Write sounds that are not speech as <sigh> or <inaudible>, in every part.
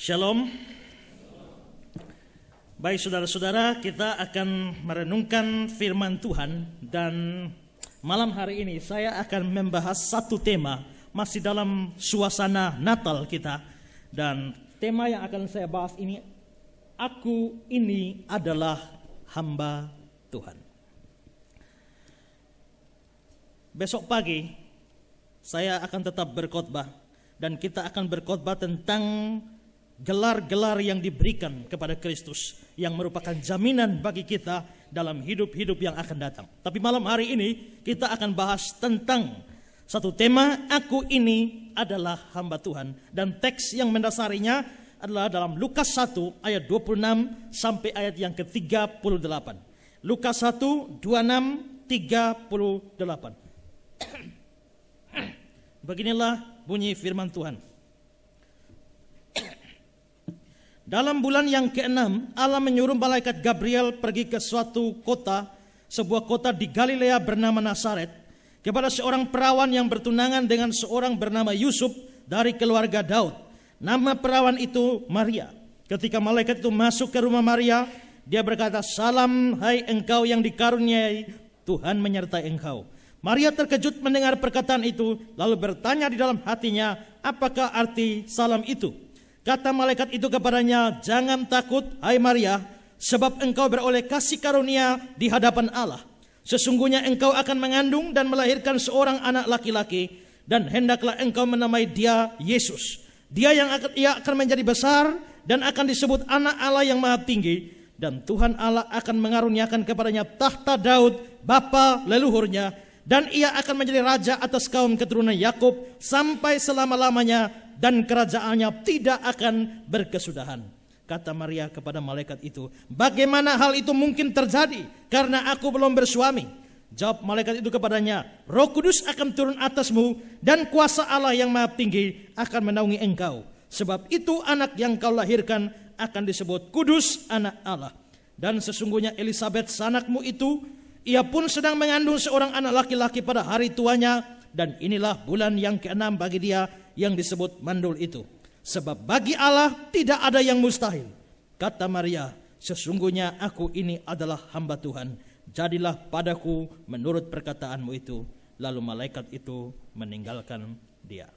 Shalom. Baik saudara-saudara, kita akan merenungkan firman Tuhan dan malam hari ini saya akan membahas satu tema masih dalam suasana Natal kita dan tema yang akan saya bahas ini aku ini adalah hamba Tuhan. Besok pagi saya akan tetap berkhotbah dan kita akan berkhotbah tentang gelar-gelar yang diberikan kepada Kristus yang merupakan jaminan bagi kita dalam hidup-hidup yang akan datang. Tapi malam hari ini kita akan bahas tentang satu tema aku ini adalah hamba Tuhan dan teks yang mendasarinya adalah dalam Lukas 1 ayat 26 sampai ayat yang ke-38. Lukas 1 26 38. Beginilah bunyi firman Tuhan. Dalam bulan yang keenam, Allah menyuruh malaikat Gabriel pergi ke suatu kota, sebuah kota di Galilea bernama Nazaret, kepada seorang perawan yang bertunangan dengan seorang bernama Yusuf dari keluarga Daud. Nama perawan itu Maria. Ketika malaikat itu masuk ke rumah Maria, dia berkata, "Salam hai engkau yang dikaruniai Tuhan menyertai engkau." Maria terkejut mendengar perkataan itu, lalu bertanya di dalam hatinya, "Apakah arti salam itu?" Kata malaikat itu kepadanya, "Jangan takut, hai Maria, sebab engkau beroleh kasih karunia di hadapan Allah. Sesungguhnya engkau akan mengandung dan melahirkan seorang anak laki-laki dan hendaklah engkau menamai dia Yesus. Dia yang akan ia akan menjadi besar dan akan disebut anak Allah yang maha tinggi dan Tuhan Allah akan mengaruniakan kepadanya tahta Daud bapa leluhurnya dan ia akan menjadi raja atas kaum keturunan Yakub sampai selama-lamanya dan kerajaannya tidak akan berkesudahan. Kata Maria kepada malaikat itu, bagaimana hal itu mungkin terjadi karena aku belum bersuami? Jawab malaikat itu kepadanya, roh kudus akan turun atasmu dan kuasa Allah yang maha tinggi akan menaungi engkau. Sebab itu anak yang kau lahirkan akan disebut kudus anak Allah. Dan sesungguhnya Elizabeth sanakmu itu, ia pun sedang mengandung seorang anak laki-laki pada hari tuanya. Dan inilah bulan yang keenam bagi dia yang disebut mandul itu. Sebab bagi Allah tidak ada yang mustahil. Kata Maria, sesungguhnya aku ini adalah hamba Tuhan. Jadilah padaku menurut perkataanmu itu. Lalu malaikat itu meninggalkan dia.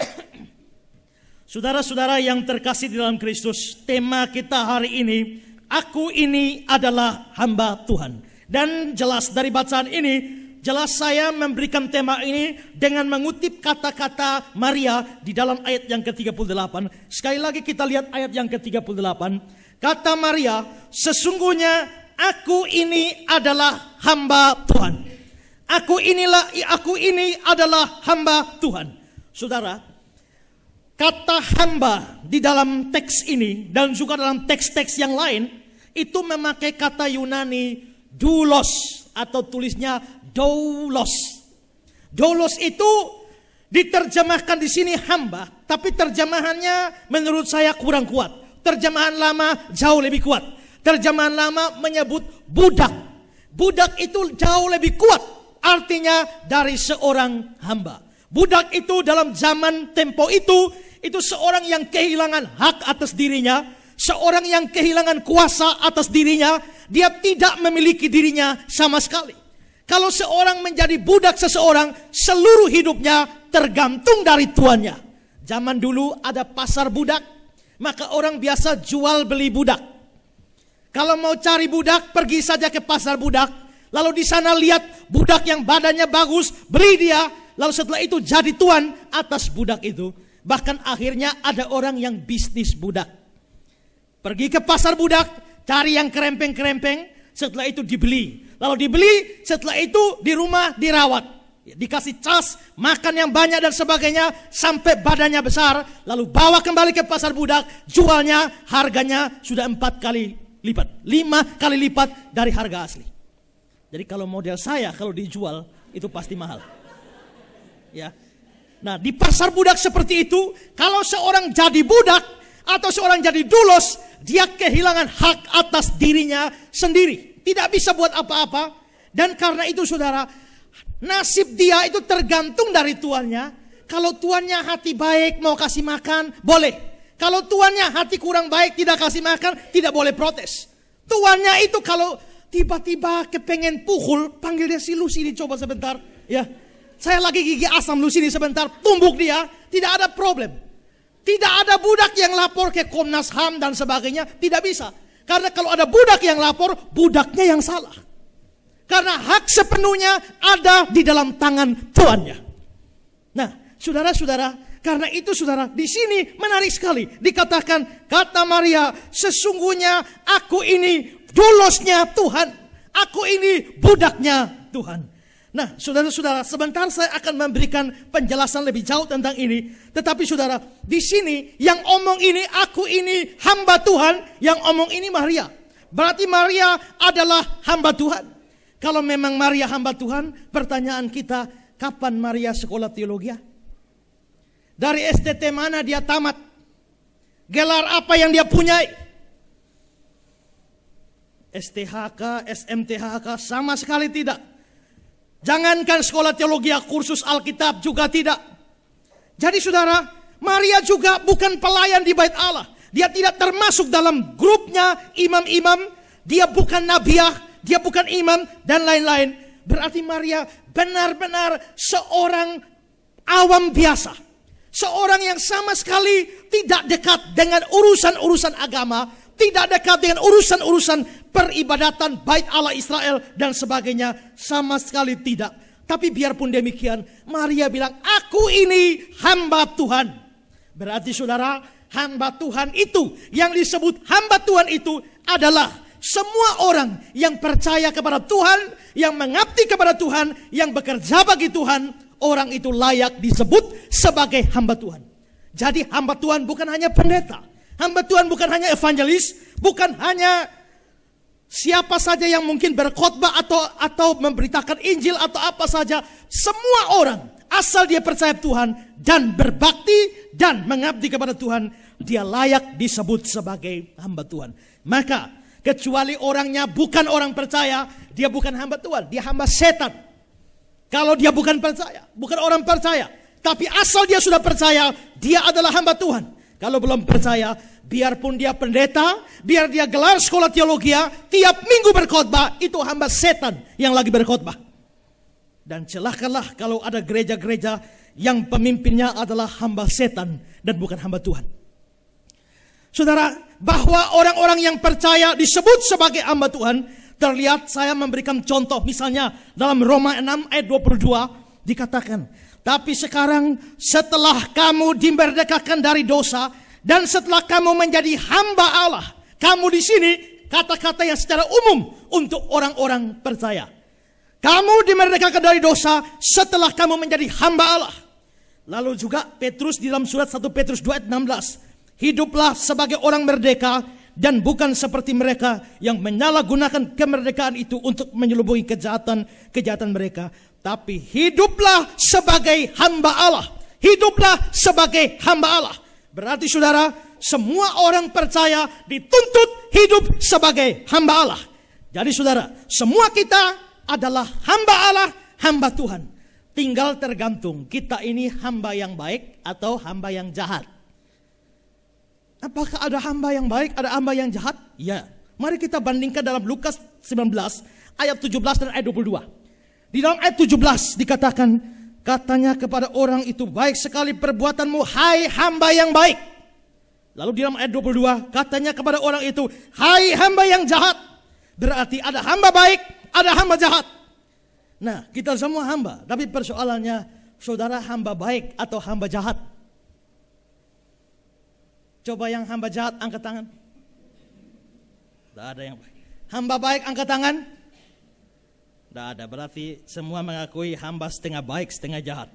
<coughs> Saudara-saudara yang terkasih di dalam Kristus, tema kita hari ini, aku ini adalah hamba Tuhan. Dan jelas dari bacaan ini, Jelas saya memberikan tema ini dengan mengutip kata-kata Maria di dalam ayat yang ke-38. Sekali lagi kita lihat ayat yang ke-38. Kata Maria, sesungguhnya aku ini adalah hamba Tuhan. Aku inilah aku ini adalah hamba Tuhan. Saudara, kata hamba di dalam teks ini dan juga dalam teks-teks yang lain itu memakai kata Yunani dulos atau tulisnya doulos. Doulos itu diterjemahkan di sini hamba, tapi terjemahannya menurut saya kurang kuat. Terjemahan lama jauh lebih kuat. Terjemahan lama menyebut budak. Budak itu jauh lebih kuat artinya dari seorang hamba. Budak itu dalam zaman tempo itu itu seorang yang kehilangan hak atas dirinya, seorang yang kehilangan kuasa atas dirinya, dia tidak memiliki dirinya sama sekali. Kalau seorang menjadi budak seseorang, seluruh hidupnya tergantung dari tuannya. Zaman dulu ada pasar budak, maka orang biasa jual beli budak. Kalau mau cari budak, pergi saja ke pasar budak. Lalu di sana lihat budak yang badannya bagus, beli dia. Lalu setelah itu jadi tuan atas budak itu. Bahkan akhirnya ada orang yang bisnis budak. Pergi ke pasar budak, cari yang kerempeng-kerempeng, setelah itu dibeli. Lalu dibeli, setelah itu di rumah dirawat. Dikasih cas, makan yang banyak dan sebagainya sampai badannya besar. Lalu bawa kembali ke pasar budak, jualnya harganya sudah empat kali lipat. Lima kali lipat dari harga asli. Jadi kalau model saya kalau dijual itu pasti mahal. Ya. Nah di pasar budak seperti itu kalau seorang jadi budak atau seorang jadi dulos dia kehilangan hak atas dirinya sendiri tidak bisa buat apa-apa. Dan karena itu saudara, nasib dia itu tergantung dari tuannya. Kalau tuannya hati baik mau kasih makan, boleh. Kalau tuannya hati kurang baik tidak kasih makan, tidak boleh protes. Tuannya itu kalau tiba-tiba kepengen pukul, panggil dia si Lucy coba sebentar. Ya, saya lagi gigi asam Lucy ini sebentar, tumbuk dia, tidak ada problem. Tidak ada budak yang lapor ke Komnas HAM dan sebagainya, tidak bisa. Karena kalau ada budak yang lapor, budaknya yang salah. Karena hak sepenuhnya ada di dalam tangan tuannya. Nah, saudara-saudara, karena itu saudara, di sini menarik sekali. Dikatakan, kata Maria, sesungguhnya aku ini dulosnya Tuhan. Aku ini budaknya Tuhan. Nah, saudara-saudara, sebentar saya akan memberikan penjelasan lebih jauh tentang ini. Tetapi saudara, di sini yang omong ini, aku ini hamba Tuhan, yang omong ini Maria. Berarti Maria adalah hamba Tuhan. Kalau memang Maria hamba Tuhan, pertanyaan kita, kapan Maria sekolah teologi? Dari STT mana dia tamat? Gelar apa yang dia punyai? STHK, SMTHK, sama sekali tidak. Jangankan sekolah teologi, kursus Alkitab juga tidak. Jadi saudara, Maria juga bukan pelayan di bait Allah. Dia tidak termasuk dalam grupnya imam-imam. Dia bukan nabiah, dia bukan imam, dan lain-lain. Berarti Maria benar-benar seorang awam biasa. Seorang yang sama sekali tidak dekat dengan urusan-urusan agama tidak dekat dengan urusan-urusan peribadatan bait Allah Israel dan sebagainya. Sama sekali tidak. Tapi biarpun demikian, Maria bilang, aku ini hamba Tuhan. Berarti saudara, hamba Tuhan itu, yang disebut hamba Tuhan itu adalah semua orang yang percaya kepada Tuhan, yang mengabdi kepada Tuhan, yang bekerja bagi Tuhan, orang itu layak disebut sebagai hamba Tuhan. Jadi hamba Tuhan bukan hanya pendeta, Hamba Tuhan bukan hanya evangelis, bukan hanya siapa saja yang mungkin berkhotbah atau atau memberitakan Injil atau apa saja, semua orang asal dia percaya Tuhan dan berbakti dan mengabdi kepada Tuhan, dia layak disebut sebagai hamba Tuhan. Maka kecuali orangnya bukan orang percaya, dia bukan hamba Tuhan, dia hamba setan. Kalau dia bukan percaya, bukan orang percaya, tapi asal dia sudah percaya, dia adalah hamba Tuhan. Kalau belum percaya, biarpun dia pendeta, biar dia gelar sekolah teologi, ya, tiap minggu berkhotbah, itu hamba setan yang lagi berkhotbah. Dan celakalah kalau ada gereja-gereja yang pemimpinnya adalah hamba setan dan bukan hamba Tuhan. Saudara, bahwa orang-orang yang percaya disebut sebagai hamba Tuhan, terlihat saya memberikan contoh misalnya dalam Roma 6 ayat 22 dikatakan, tapi sekarang setelah kamu dimerdekakan dari dosa dan setelah kamu menjadi hamba Allah, kamu di sini kata-kata yang secara umum untuk orang-orang percaya. Kamu dimerdekakan dari dosa setelah kamu menjadi hamba Allah. Lalu juga Petrus di dalam surat 1 Petrus 2 ayat 16. Hiduplah sebagai orang merdeka dan bukan seperti mereka yang menyalahgunakan kemerdekaan itu untuk menyelubungi kejahatan kejahatan mereka. Tapi hiduplah sebagai hamba Allah. Hiduplah sebagai hamba Allah. Berarti saudara, semua orang percaya dituntut hidup sebagai hamba Allah. Jadi saudara, semua kita adalah hamba Allah, hamba Tuhan. Tinggal tergantung kita ini hamba yang baik atau hamba yang jahat. Apakah ada hamba yang baik, ada hamba yang jahat? Ya. Mari kita bandingkan dalam Lukas 19 ayat 17 dan ayat 22. Di dalam ayat 17 dikatakan, katanya kepada orang itu baik sekali perbuatanmu, hai hamba yang baik. Lalu di dalam ayat 22, katanya kepada orang itu, hai hamba yang jahat. Berarti ada hamba baik, ada hamba jahat. Nah, kita semua hamba, tapi persoalannya saudara hamba baik atau hamba jahat? Coba yang hamba jahat angkat tangan. Tidak ada yang baik. Hamba baik angkat tangan. Tidak ada, berarti semua mengakui hamba setengah baik, setengah jahat.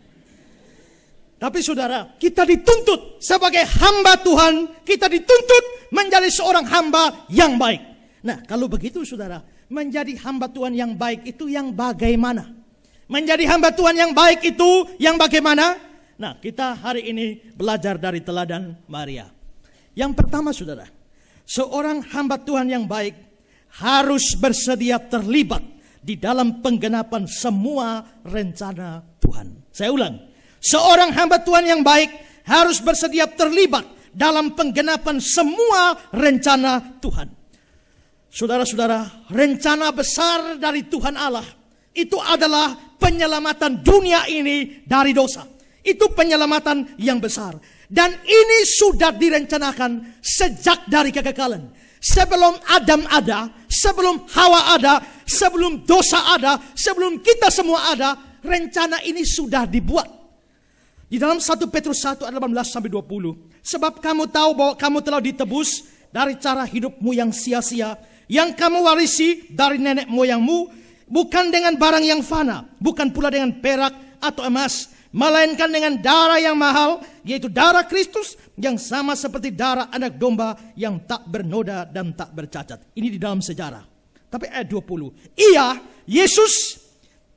Tapi saudara, kita dituntut sebagai hamba Tuhan, kita dituntut menjadi seorang hamba yang baik. Nah, kalau begitu saudara, menjadi hamba Tuhan yang baik itu yang bagaimana? Menjadi hamba Tuhan yang baik itu yang bagaimana? Nah, kita hari ini belajar dari teladan Maria. Yang pertama saudara, seorang hamba Tuhan yang baik harus bersedia terlibat di dalam penggenapan semua rencana Tuhan. Saya ulang, seorang hamba Tuhan yang baik harus bersedia terlibat dalam penggenapan semua rencana Tuhan. Saudara-saudara, rencana besar dari Tuhan Allah itu adalah penyelamatan dunia ini dari dosa. Itu penyelamatan yang besar. Dan ini sudah direncanakan sejak dari kekekalan sebelum Adam ada, sebelum Hawa ada, sebelum dosa ada, sebelum kita semua ada, rencana ini sudah dibuat. Di dalam 1 Petrus 1 18 sampai 20, sebab kamu tahu bahwa kamu telah ditebus dari cara hidupmu yang sia-sia, yang kamu warisi dari nenek moyangmu, bukan dengan barang yang fana, bukan pula dengan perak atau emas, melainkan dengan darah yang mahal, yaitu darah Kristus yang sama seperti darah anak domba yang tak bernoda dan tak bercacat. Ini di dalam sejarah. Tapi ayat 20. Ia, Yesus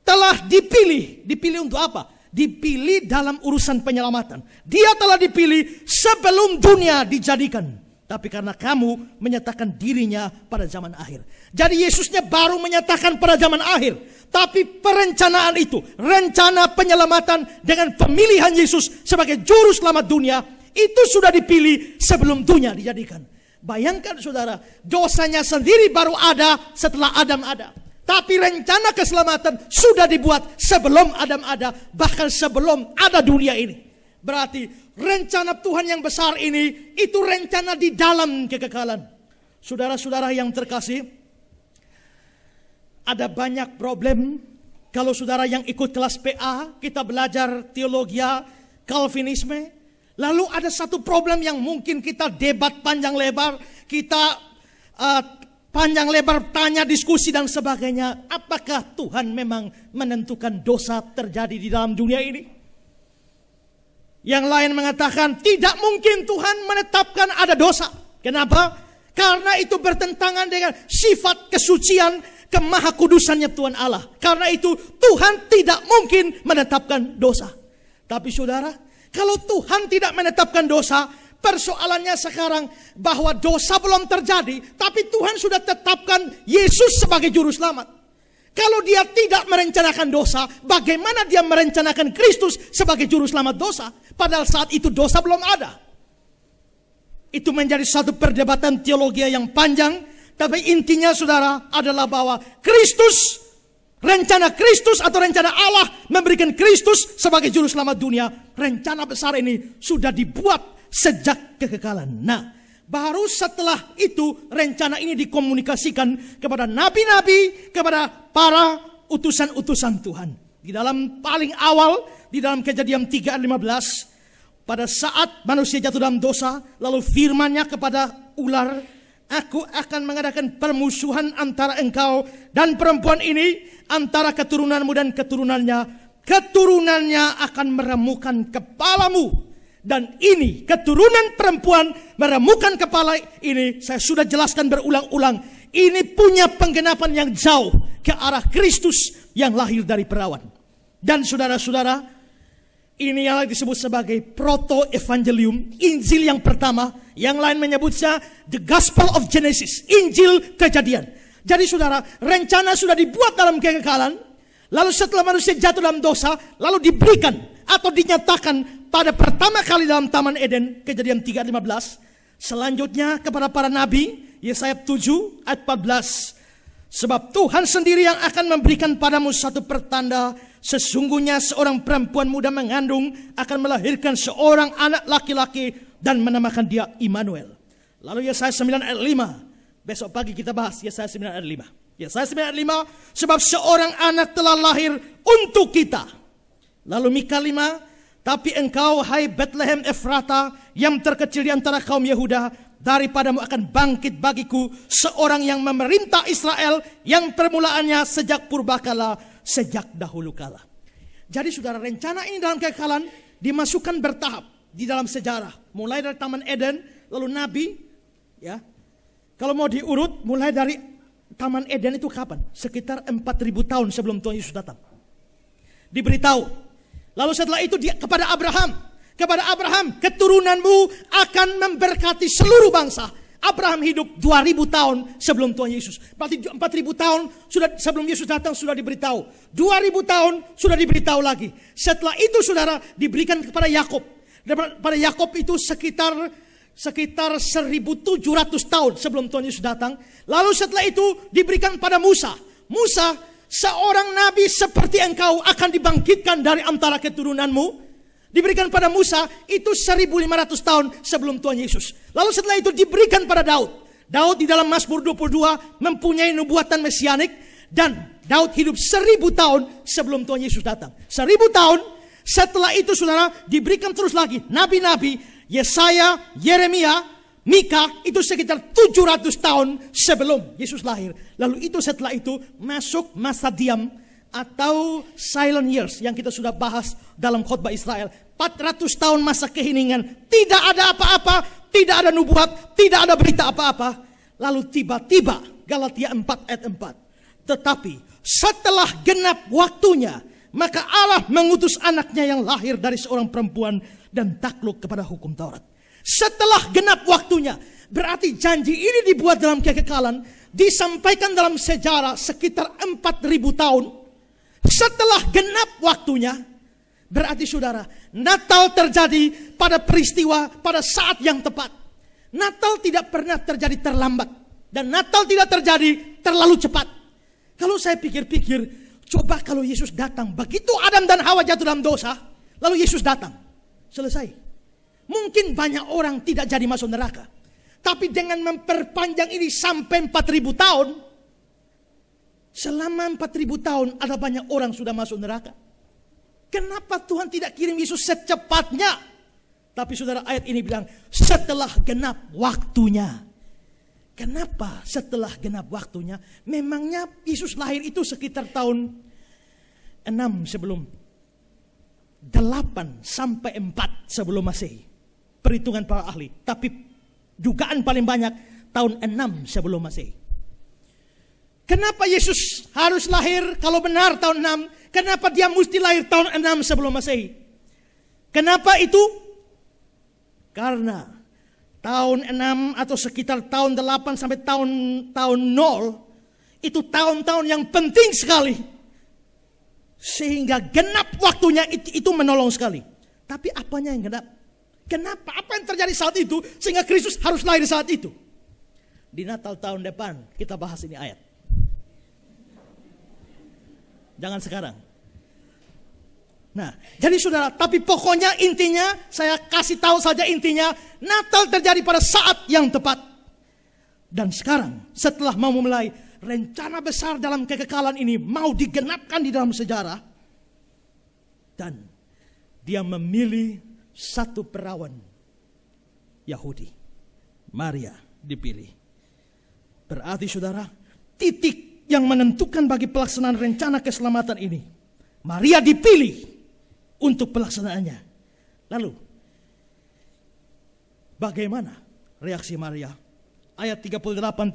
telah dipilih. Dipilih untuk apa? Dipilih dalam urusan penyelamatan. Dia telah dipilih sebelum dunia dijadikan. Tapi karena kamu menyatakan dirinya pada zaman akhir. Jadi Yesusnya baru menyatakan pada zaman akhir. Tapi perencanaan itu, rencana penyelamatan dengan pemilihan Yesus sebagai juru selamat dunia itu sudah dipilih sebelum dunia dijadikan. Bayangkan saudara, dosanya sendiri baru ada setelah Adam ada. Tapi rencana keselamatan sudah dibuat sebelum Adam ada, bahkan sebelum ada dunia ini. Berarti rencana Tuhan yang besar ini itu rencana di dalam kekekalan. Saudara-saudara yang terkasih, ada banyak problem kalau saudara yang ikut kelas PA, kita belajar teologi Calvinisme, Lalu ada satu problem yang mungkin kita debat panjang lebar, kita uh, panjang lebar tanya diskusi dan sebagainya. Apakah Tuhan memang menentukan dosa terjadi di dalam dunia ini? Yang lain mengatakan tidak mungkin Tuhan menetapkan ada dosa. Kenapa? Karena itu bertentangan dengan sifat kesucian kemahakudusannya Tuhan Allah. Karena itu Tuhan tidak mungkin menetapkan dosa. Tapi saudara, kalau Tuhan tidak menetapkan dosa, persoalannya sekarang bahwa dosa belum terjadi, tapi Tuhan sudah tetapkan Yesus sebagai juru selamat. Kalau dia tidak merencanakan dosa, bagaimana dia merencanakan Kristus sebagai juru selamat dosa? Padahal saat itu dosa belum ada. Itu menjadi satu perdebatan teologi yang panjang, tapi intinya saudara adalah bahwa Kristus Rencana Kristus atau rencana Allah memberikan Kristus sebagai juru selamat dunia. Rencana besar ini sudah dibuat sejak kekekalan. Nah, baru setelah itu rencana ini dikomunikasikan kepada nabi-nabi, kepada para utusan-utusan Tuhan. Di dalam paling awal, di dalam kejadian 3 15, pada saat manusia jatuh dalam dosa, lalu firmannya kepada ular, Aku akan mengadakan permusuhan antara engkau dan perempuan ini antara keturunanmu dan keturunannya. Keturunannya akan meremukan kepalamu. Dan ini keturunan perempuan meremukan kepala ini. Saya sudah jelaskan berulang-ulang. Ini punya penggenapan yang jauh ke arah Kristus yang lahir dari perawan. Dan saudara-saudara, ini yang disebut sebagai proto-evangelium, Injil yang pertama. Yang lain menyebutnya the Gospel of Genesis, Injil kejadian. Jadi saudara, rencana sudah dibuat dalam kekekalan, lalu setelah manusia jatuh dalam dosa, lalu diberikan atau dinyatakan pada pertama kali dalam Taman Eden, kejadian 3.15, selanjutnya kepada para nabi, Yesaya 7 ayat 14, Sebab Tuhan sendiri yang akan memberikan padamu satu pertanda. Sesungguhnya seorang perempuan muda mengandung akan melahirkan seorang anak laki-laki dan menamakan dia Immanuel. Lalu Yesaya 9 ayat 5. Besok pagi kita bahas Yesaya 9 ayat 5. Yesaya 9 ayat 5, sebab seorang anak telah lahir untuk kita. Lalu Mika 5, tapi engkau hai Bethlehem Efrata yang terkecil di antara kaum Yehuda, daripadamu akan bangkit bagiku seorang yang memerintah Israel yang permulaannya sejak purbakala, sejak dahulu kala. Jadi saudara rencana ini dalam kekalan dimasukkan bertahap di dalam sejarah. Mulai dari Taman Eden, lalu Nabi, ya kalau mau diurut mulai dari Taman Eden itu kapan? Sekitar 4000 tahun sebelum Tuhan Yesus datang. Diberitahu. Lalu setelah itu dia kepada Abraham, kepada Abraham, keturunanmu akan memberkati seluruh bangsa. Abraham hidup 2000 tahun sebelum Tuhan Yesus. Berarti 4000 tahun sudah sebelum Yesus datang sudah diberitahu. 2000 tahun sudah diberitahu lagi. Setelah itu saudara diberikan kepada Yakob. Pada Yakob itu sekitar sekitar 1700 tahun sebelum Tuhan Yesus datang. Lalu setelah itu diberikan pada Musa. Musa, seorang nabi seperti engkau akan dibangkitkan dari antara keturunanmu. Diberikan pada Musa itu 1500 tahun sebelum Tuhan Yesus. Lalu setelah itu diberikan pada Daud. Daud di dalam Mazmur 22 mempunyai nubuatan mesianik dan Daud hidup seribu tahun sebelum Tuhan Yesus datang. Seribu tahun setelah itu saudara diberikan terus lagi nabi-nabi Yesaya, Yeremia, Mika itu sekitar 700 tahun sebelum Yesus lahir. Lalu itu setelah itu masuk masa diam atau silent years yang kita sudah bahas dalam khotbah Israel. 400 tahun masa keheningan, tidak ada apa-apa, tidak ada nubuat, tidak ada berita apa-apa. Lalu tiba-tiba Galatia 4 ayat 4. Tetapi setelah genap waktunya, maka Allah mengutus anaknya yang lahir dari seorang perempuan dan takluk kepada hukum Taurat. Setelah genap waktunya, berarti janji ini dibuat dalam kekekalan, disampaikan dalam sejarah sekitar 4000 tahun. Setelah genap waktunya, berarti saudara, Natal terjadi pada peristiwa pada saat yang tepat. Natal tidak pernah terjadi terlambat dan Natal tidak terjadi terlalu cepat. Kalau saya pikir-pikir, coba kalau Yesus datang, begitu Adam dan Hawa jatuh dalam dosa, lalu Yesus datang. Selesai. Mungkin banyak orang tidak jadi masuk neraka. Tapi dengan memperpanjang ini sampai 4000 tahun. Selama 4000 tahun ada banyak orang sudah masuk neraka. Kenapa Tuhan tidak kirim Yesus secepatnya? Tapi saudara ayat ini bilang setelah genap waktunya. Kenapa setelah genap waktunya? Memangnya Yesus lahir itu sekitar tahun 6 sebelum 8 sampai 4 sebelum Masehi. Perhitungan para ahli. Tapi dugaan paling banyak tahun 6 sebelum Masehi. Kenapa Yesus harus lahir kalau benar tahun 6? Kenapa dia mesti lahir tahun 6 sebelum Masehi? Kenapa itu? Karena tahun 6 atau sekitar tahun 8 sampai tahun tahun 0 itu tahun-tahun yang penting sekali sehingga genap waktunya itu menolong sekali. Tapi apanya yang genap? Kenapa? Apa yang terjadi saat itu sehingga Kristus harus lahir saat itu? Di Natal tahun depan kita bahas ini ayat. Jangan sekarang. Nah, jadi saudara, tapi pokoknya intinya saya kasih tahu saja intinya Natal terjadi pada saat yang tepat. Dan sekarang setelah mau mulai rencana besar dalam kekekalan ini mau digenapkan di dalam sejarah. Dan dia memilih satu perawan Yahudi. Maria dipilih. Berarti saudara, titik yang menentukan bagi pelaksanaan rencana keselamatan ini. Maria dipilih untuk pelaksanaannya. Lalu, bagaimana reaksi Maria? Ayat 38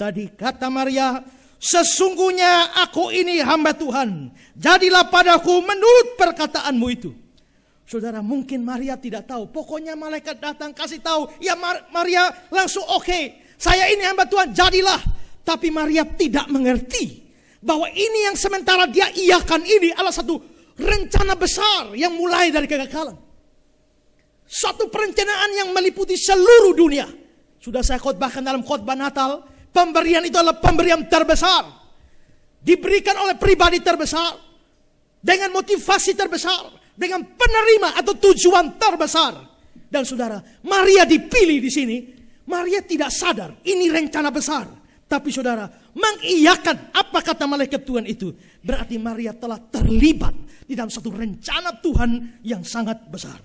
tadi, kata Maria, Sesungguhnya aku ini hamba Tuhan. Jadilah padaku menurut perkataanmu itu. Saudara mungkin Maria tidak tahu. Pokoknya malaikat datang kasih tahu. Ya Mar Maria langsung oke. Okay, saya ini hamba Tuhan jadilah. Tapi Maria tidak mengerti. Bahwa ini yang sementara dia iakan ini adalah satu rencana besar yang mulai dari kegagalan. satu perencanaan yang meliputi seluruh dunia. Sudah saya khotbahkan dalam khotbah Natal Pemberian itu adalah pemberian terbesar. Diberikan oleh pribadi terbesar. Dengan motivasi terbesar. Dengan penerima atau tujuan terbesar. Dan saudara, Maria dipilih di sini. Maria tidak sadar ini rencana besar. Tapi saudara, mengiyakan apa kata malaikat Tuhan itu. Berarti Maria telah terlibat di dalam satu rencana Tuhan yang sangat besar.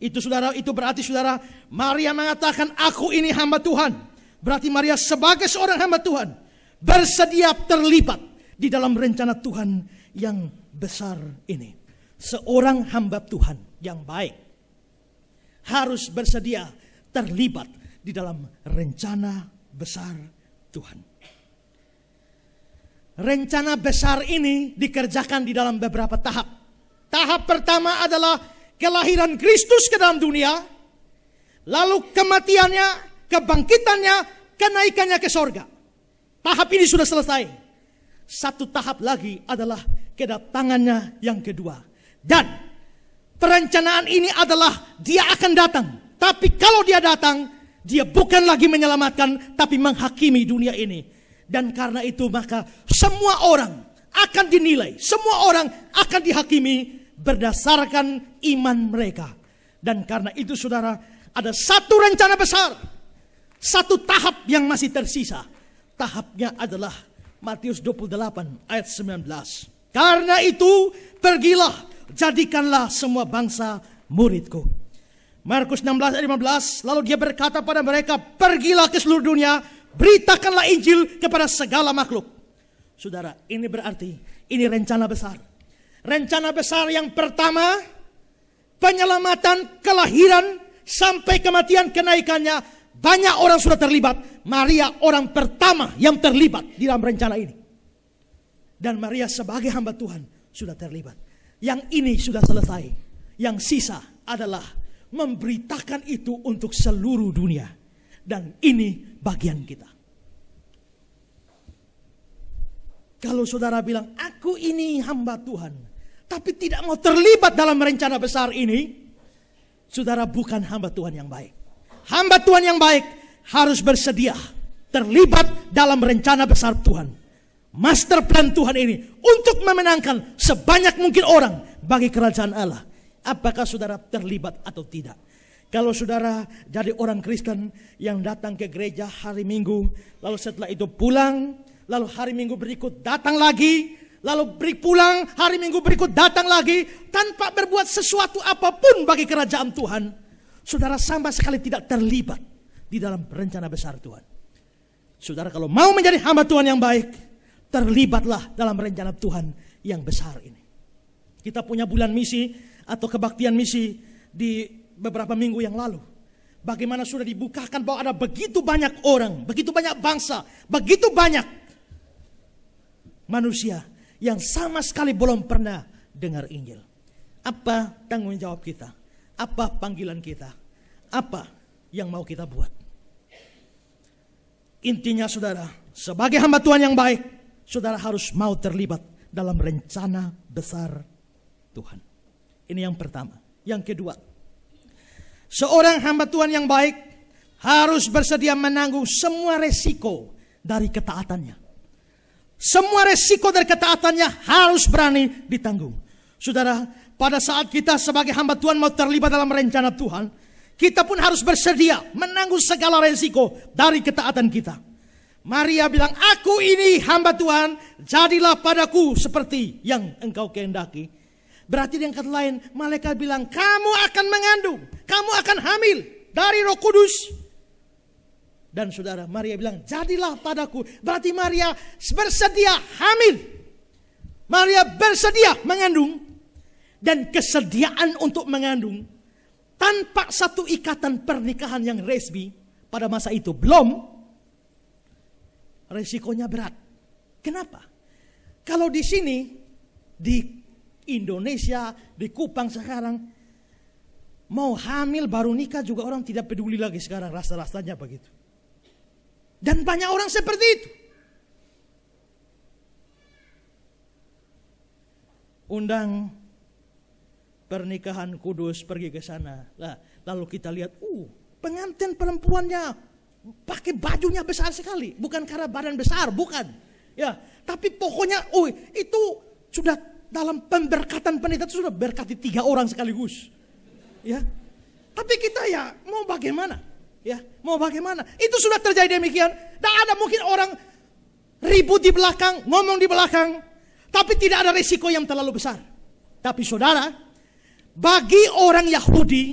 Itu saudara, itu berarti saudara, Maria mengatakan, aku ini hamba Tuhan. Berarti Maria sebagai seorang hamba Tuhan bersedia terlibat di dalam rencana Tuhan yang besar ini. Seorang hamba Tuhan yang baik harus bersedia terlibat di dalam rencana besar Tuhan. Rencana besar ini dikerjakan di dalam beberapa tahap. Tahap pertama adalah kelahiran Kristus ke dalam dunia, lalu kematiannya, kebangkitannya, kenaikannya ke sorga. Tahap ini sudah selesai. Satu tahap lagi adalah kedatangannya yang kedua. Dan perencanaan ini adalah dia akan datang. Tapi kalau dia datang, dia bukan lagi menyelamatkan, tapi menghakimi dunia ini. Dan karena itu maka semua orang akan dinilai, semua orang akan dihakimi berdasarkan iman mereka. Dan karena itu saudara, ada satu rencana besar satu tahap yang masih tersisa. Tahapnya adalah Matius 28 ayat 19. Karena itu pergilah jadikanlah semua bangsa muridku. Markus 16 ayat 15 lalu dia berkata pada mereka pergilah ke seluruh dunia beritakanlah Injil kepada segala makhluk. Saudara, ini berarti ini rencana besar. Rencana besar yang pertama penyelamatan, kelahiran sampai kematian kenaikannya banyak orang sudah terlibat. Maria orang pertama yang terlibat di dalam rencana ini. Dan Maria sebagai hamba Tuhan sudah terlibat. Yang ini sudah selesai. Yang sisa adalah memberitakan itu untuk seluruh dunia. Dan ini bagian kita. Kalau saudara bilang, aku ini hamba Tuhan, tapi tidak mau terlibat dalam rencana besar ini, saudara bukan hamba Tuhan yang baik hamba Tuhan yang baik harus bersedia terlibat dalam rencana besar Tuhan. Master plan Tuhan ini untuk memenangkan sebanyak mungkin orang bagi kerajaan Allah. Apakah saudara terlibat atau tidak? Kalau saudara jadi orang Kristen yang datang ke gereja hari Minggu, lalu setelah itu pulang, lalu hari Minggu berikut datang lagi, lalu beri pulang hari Minggu berikut datang lagi tanpa berbuat sesuatu apapun bagi kerajaan Tuhan Saudara sama sekali tidak terlibat di dalam rencana besar Tuhan. Saudara kalau mau menjadi hamba Tuhan yang baik, terlibatlah dalam rencana Tuhan yang besar ini. Kita punya bulan misi atau kebaktian misi di beberapa minggu yang lalu. Bagaimana sudah dibukakan bahwa ada begitu banyak orang, begitu banyak bangsa, begitu banyak manusia yang sama sekali belum pernah dengar Injil. Apa tanggung jawab kita? Apa panggilan kita? Apa yang mau kita buat? Intinya saudara, sebagai hamba Tuhan yang baik, saudara harus mau terlibat dalam rencana besar Tuhan. Ini yang pertama. Yang kedua, seorang hamba Tuhan yang baik harus bersedia menanggung semua resiko dari ketaatannya. Semua resiko dari ketaatannya harus berani ditanggung. Saudara, pada saat kita sebagai hamba Tuhan mau terlibat dalam rencana Tuhan, kita pun harus bersedia menanggung segala resiko dari ketaatan kita. Maria bilang, aku ini hamba Tuhan, jadilah padaku seperti yang engkau kehendaki. Berarti yang kata lain, malaikat bilang, kamu akan mengandung, kamu akan hamil dari roh kudus. Dan saudara, Maria bilang, jadilah padaku. Berarti Maria bersedia hamil. Maria bersedia mengandung dan kesediaan untuk mengandung tanpa satu ikatan pernikahan yang resmi pada masa itu belum resikonya berat. Kenapa? Kalau di sini di Indonesia, di Kupang sekarang mau hamil baru nikah juga orang tidak peduli lagi sekarang rasa-rasanya begitu. Dan banyak orang seperti itu. Undang pernikahan kudus pergi ke sana. Lah, lalu kita lihat, uh, pengantin perempuannya pakai bajunya besar sekali, bukan karena badan besar, bukan. Ya, tapi pokoknya, uh, itu sudah dalam pemberkatan pendeta sudah berkati tiga orang sekaligus. Ya, tapi kita ya mau bagaimana? Ya, mau bagaimana? Itu sudah terjadi demikian. Tidak ada mungkin orang ribut di belakang, ngomong di belakang, tapi tidak ada risiko yang terlalu besar. Tapi saudara, bagi orang Yahudi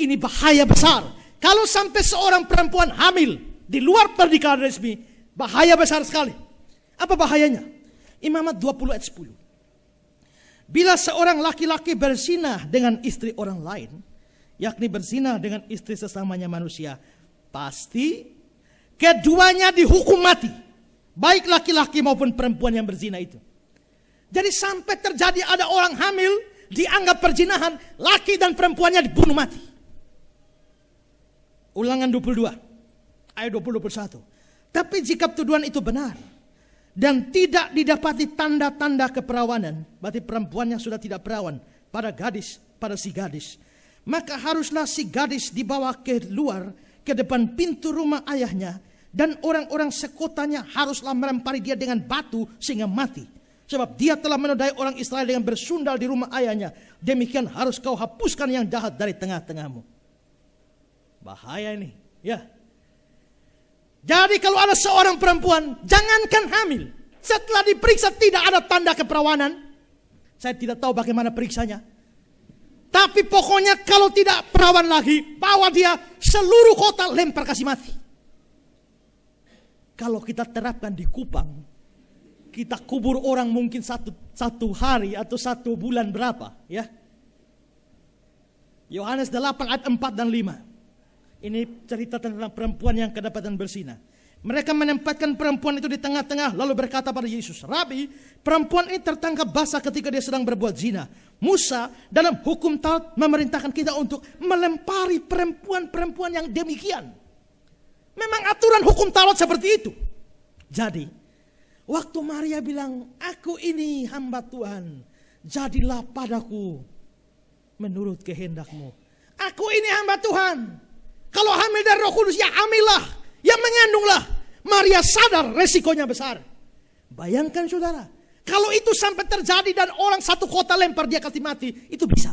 ini bahaya besar. Kalau sampai seorang perempuan hamil di luar pernikahan resmi, bahaya besar sekali. Apa bahayanya? Imamat 20 ayat 10. Bila seorang laki-laki bersinah dengan istri orang lain, yakni bersinah dengan istri sesamanya manusia, pasti keduanya dihukum mati. Baik laki-laki maupun perempuan yang berzina itu. Jadi sampai terjadi ada orang hamil dianggap perjinahan laki dan perempuannya dibunuh mati. Ulangan 22, ayat 20-21. Tapi jika tuduhan itu benar, dan tidak didapati tanda-tanda keperawanan, berarti perempuannya sudah tidak perawan pada gadis, pada si gadis, maka haruslah si gadis dibawa ke luar ke depan pintu rumah ayahnya dan orang-orang sekotanya haruslah melempari dia dengan batu sehingga mati. Sebab dia telah menodai orang Israel dengan bersundal di rumah ayahnya. Demikian harus kau hapuskan yang jahat dari tengah-tengahmu. Bahaya ini. Ya. Jadi kalau ada seorang perempuan, jangankan hamil. Setelah diperiksa tidak ada tanda keperawanan. Saya tidak tahu bagaimana periksanya. Tapi pokoknya kalau tidak perawan lagi, bawa dia seluruh kota lempar kasih mati. Kalau kita terapkan di Kupang, kita kubur orang mungkin satu, satu hari atau satu bulan berapa ya Yohanes 8 ayat 4 dan 5 ini cerita tentang perempuan yang kedapatan bersinah mereka menempatkan perempuan itu di tengah-tengah lalu berkata pada Yesus, Rabi, perempuan ini tertangkap basah ketika dia sedang berbuat zina. Musa dalam hukum Taurat memerintahkan kita untuk melempari perempuan-perempuan yang demikian. Memang aturan hukum Taurat seperti itu. Jadi Waktu Maria bilang, aku ini hamba Tuhan, jadilah padaku menurut kehendakmu. Aku ini hamba Tuhan. Kalau hamil dari roh kudus, ya hamillah, ya mengandunglah. Maria sadar resikonya besar. Bayangkan saudara, kalau itu sampai terjadi dan orang satu kota lempar dia kasih mati, itu bisa.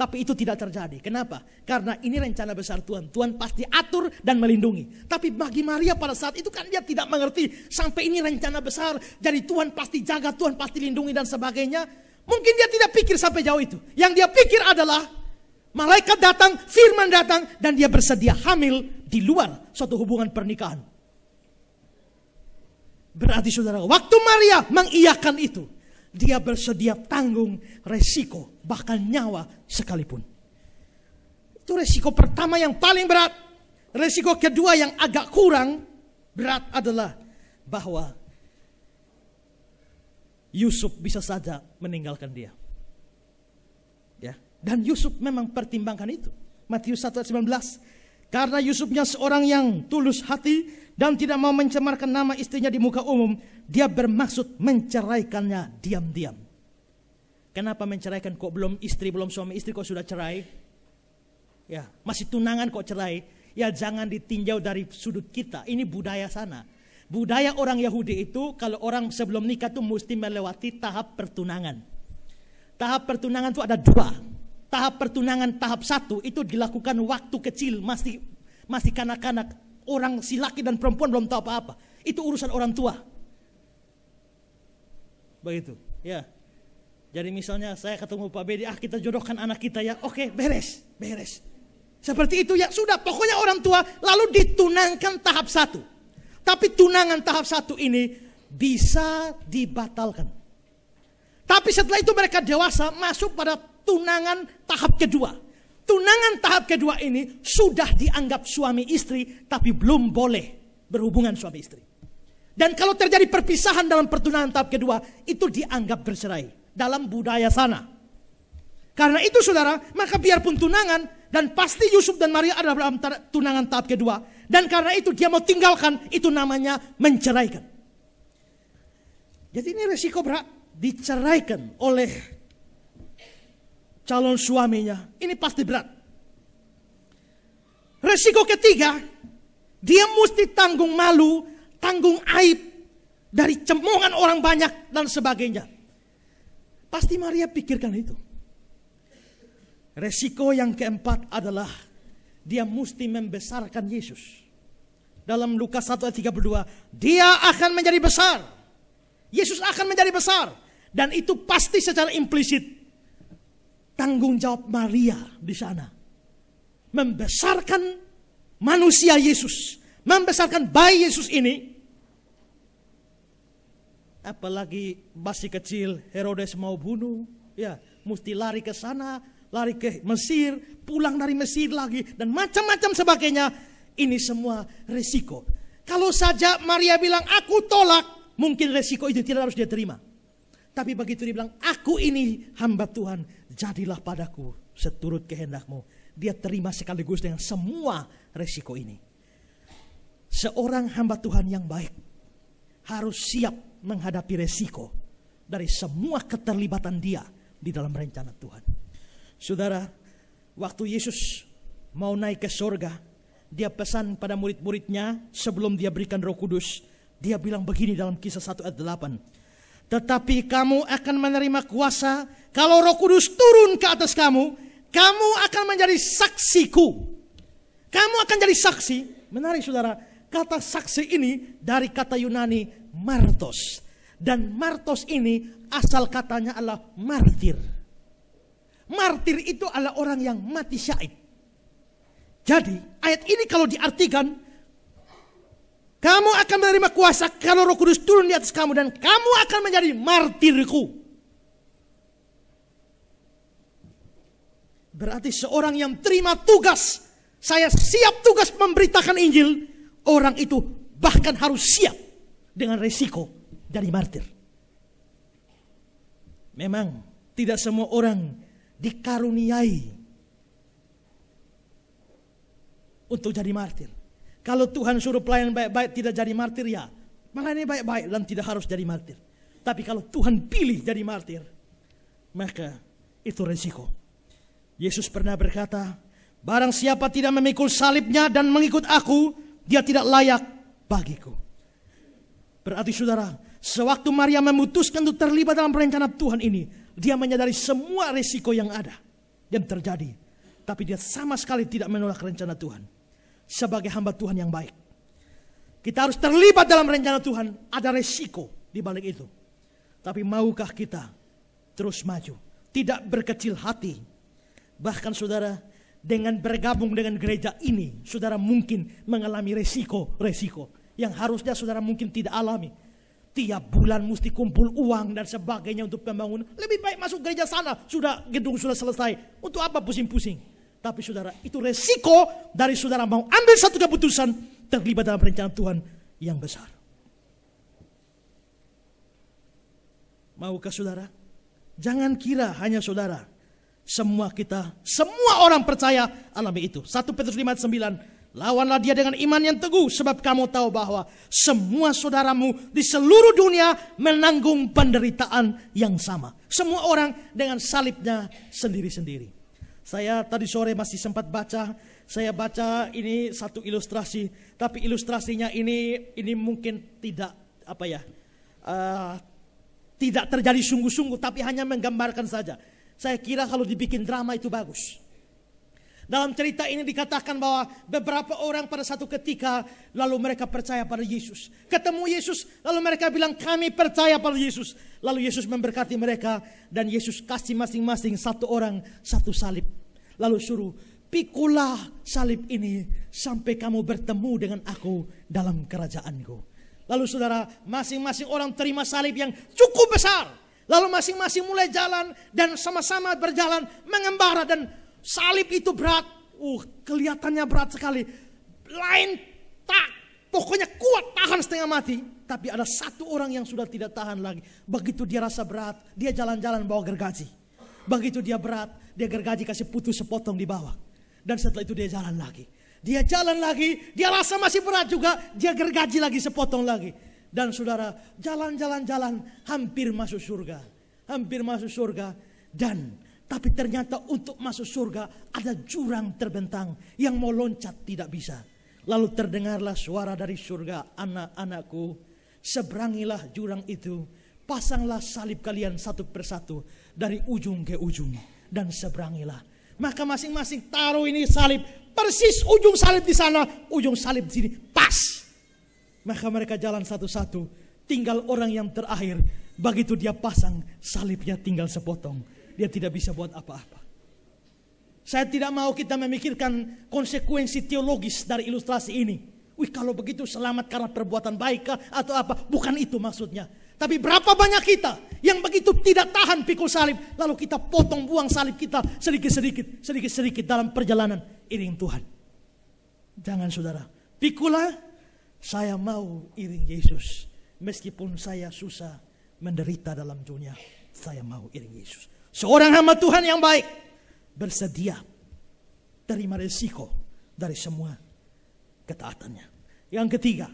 Tapi itu tidak terjadi. Kenapa? Karena ini rencana besar Tuhan. Tuhan pasti atur dan melindungi. Tapi bagi Maria pada saat itu kan dia tidak mengerti. Sampai ini rencana besar. Jadi Tuhan pasti jaga, Tuhan pasti lindungi dan sebagainya. Mungkin dia tidak pikir sampai jauh itu. Yang dia pikir adalah malaikat datang, firman datang. Dan dia bersedia hamil di luar suatu hubungan pernikahan. Berarti saudara, waktu Maria mengiyakan itu dia bersedia tanggung resiko, bahkan nyawa sekalipun. Itu resiko pertama yang paling berat. Resiko kedua yang agak kurang berat adalah bahwa Yusuf bisa saja meninggalkan dia. Ya. Dan Yusuf memang pertimbangkan itu. Matius 1 ayat 19, karena Yusufnya seorang yang tulus hati dan tidak mau mencemarkan nama istrinya di muka umum, dia bermaksud menceraikannya diam-diam. Kenapa menceraikan kok belum istri, belum suami istri kok sudah cerai? Ya, masih tunangan kok cerai? Ya jangan ditinjau dari sudut kita, ini budaya sana. Budaya orang Yahudi itu kalau orang sebelum nikah tuh mesti melewati tahap pertunangan. Tahap pertunangan itu ada dua tahap pertunangan tahap satu itu dilakukan waktu kecil masih masih kanak-kanak orang si laki dan perempuan belum tahu apa-apa itu urusan orang tua begitu ya jadi misalnya saya ketemu Pak Bedi ah kita jodohkan anak kita ya oke beres beres seperti itu ya sudah pokoknya orang tua lalu ditunangkan tahap satu tapi tunangan tahap satu ini bisa dibatalkan tapi setelah itu mereka dewasa masuk pada tunangan tahap kedua. Tunangan tahap kedua ini sudah dianggap suami istri tapi belum boleh berhubungan suami istri. Dan kalau terjadi perpisahan dalam pertunangan tahap kedua itu dianggap bercerai dalam budaya sana. Karena itu saudara, maka biarpun tunangan dan pasti Yusuf dan Maria adalah dalam tunangan tahap kedua. Dan karena itu dia mau tinggalkan, itu namanya menceraikan. Jadi ini resiko berat diceraikan oleh calon suaminya. Ini pasti berat. Resiko ketiga, dia mesti tanggung malu, tanggung aib dari cemongan orang banyak dan sebagainya. Pasti Maria pikirkan itu. Resiko yang keempat adalah dia mesti membesarkan Yesus. Dalam Lukas 1 ayat 32, dia akan menjadi besar. Yesus akan menjadi besar. Dan itu pasti secara implisit tanggung jawab Maria di sana. Membesarkan manusia Yesus. Membesarkan bayi Yesus ini. Apalagi masih kecil Herodes mau bunuh. Ya, mesti lari ke sana, lari ke Mesir, pulang dari Mesir lagi. Dan macam-macam sebagainya. Ini semua resiko. Kalau saja Maria bilang, aku tolak. Mungkin resiko itu tidak harus dia terima. Tapi begitu dia bilang, aku ini hamba Tuhan, jadilah padaku seturut kehendakmu. Dia terima sekaligus dengan semua resiko ini. Seorang hamba Tuhan yang baik harus siap menghadapi resiko dari semua keterlibatan dia di dalam rencana Tuhan. Saudara, waktu Yesus mau naik ke sorga, dia pesan pada murid-muridnya sebelum dia berikan roh kudus, dia bilang begini dalam kisah 1 ayat 8. Tetapi kamu akan menerima kuasa kalau roh kudus turun ke atas kamu. Kamu akan menjadi saksiku. Kamu akan jadi saksi. Menarik saudara, kata saksi ini dari kata Yunani martos. Dan martos ini asal katanya adalah martir. Martir itu adalah orang yang mati syahid. Jadi ayat ini kalau diartikan kamu akan menerima kuasa kalau roh kudus turun di atas kamu dan kamu akan menjadi martirku. Berarti seorang yang terima tugas, saya siap tugas memberitakan Injil, orang itu bahkan harus siap dengan resiko dari martir. Memang tidak semua orang dikaruniai untuk jadi martir. Kalau Tuhan suruh pelayan baik-baik tidak jadi martir ya. Melayani baik-baik dan tidak harus jadi martir. Tapi kalau Tuhan pilih jadi martir. Maka itu resiko. Yesus pernah berkata, Barang siapa tidak memikul salibnya dan mengikut aku, dia tidak layak bagiku. Berarti saudara, sewaktu Maria memutuskan untuk terlibat dalam rencana Tuhan ini, dia menyadari semua resiko yang ada, yang terjadi. Tapi dia sama sekali tidak menolak rencana Tuhan sebagai hamba Tuhan yang baik. Kita harus terlibat dalam rencana Tuhan. Ada resiko di balik itu. Tapi maukah kita terus maju? Tidak berkecil hati. Bahkan saudara, dengan bergabung dengan gereja ini, saudara mungkin mengalami resiko-resiko yang harusnya saudara mungkin tidak alami. Tiap bulan mesti kumpul uang dan sebagainya untuk pembangunan. Lebih baik masuk gereja sana, sudah gedung sudah selesai. Untuk apa pusing-pusing? Tapi saudara, itu resiko dari saudara mau ambil satu keputusan terlibat dalam rencana Tuhan yang besar. Maukah saudara? Jangan kira hanya saudara. Semua kita, semua orang percaya alami itu. 1 Petrus 5 9. Lawanlah dia dengan iman yang teguh sebab kamu tahu bahwa semua saudaramu di seluruh dunia menanggung penderitaan yang sama. Semua orang dengan salibnya sendiri-sendiri. Saya tadi sore masih sempat baca, saya baca ini satu ilustrasi, tapi ilustrasinya ini ini mungkin tidak apa ya, uh, tidak terjadi sungguh-sungguh, tapi hanya menggambarkan saja. Saya kira kalau dibikin drama itu bagus. Dalam cerita ini dikatakan bahwa beberapa orang pada satu ketika lalu mereka percaya pada Yesus. Ketemu Yesus lalu mereka bilang kami percaya pada Yesus. Lalu Yesus memberkati mereka dan Yesus kasih masing-masing satu orang satu salib. Lalu suruh pikulah salib ini sampai kamu bertemu dengan aku dalam kerajaanku. Lalu saudara, masing-masing orang terima salib yang cukup besar. Lalu masing-masing mulai jalan dan sama-sama berjalan mengembara dan Salib itu berat. Uh, kelihatannya berat sekali. Lain tak. Pokoknya kuat tahan setengah mati. Tapi ada satu orang yang sudah tidak tahan lagi. Begitu dia rasa berat, dia jalan-jalan bawa gergaji. Begitu dia berat, dia gergaji kasih putus sepotong di bawah. Dan setelah itu dia jalan lagi. Dia jalan lagi, dia rasa masih berat juga, dia gergaji lagi sepotong lagi. Dan saudara, jalan-jalan-jalan hampir masuk surga. Hampir masuk surga. Dan tapi ternyata untuk masuk surga ada jurang terbentang yang mau loncat tidak bisa. Lalu terdengarlah suara dari surga anak-anakku. Seberangilah jurang itu. Pasanglah salib kalian satu persatu dari ujung ke ujung. Dan seberangilah. Maka masing-masing taruh ini salib. Persis ujung salib di sana, ujung salib di sini. Pas. Maka mereka jalan satu-satu. Tinggal orang yang terakhir. Begitu dia pasang, salibnya tinggal sepotong dia tidak bisa buat apa-apa. Saya tidak mau kita memikirkan konsekuensi teologis dari ilustrasi ini. Wih kalau begitu selamat karena perbuatan baik atau apa? Bukan itu maksudnya. Tapi berapa banyak kita yang begitu tidak tahan pikul salib. Lalu kita potong buang salib kita sedikit-sedikit. Sedikit-sedikit dalam perjalanan iring Tuhan. Jangan saudara. Pikulah saya mau iring Yesus. Meskipun saya susah menderita dalam dunia. Saya mau iring Yesus. Seorang hamba Tuhan yang baik bersedia terima resiko dari semua ketaatannya. Yang ketiga,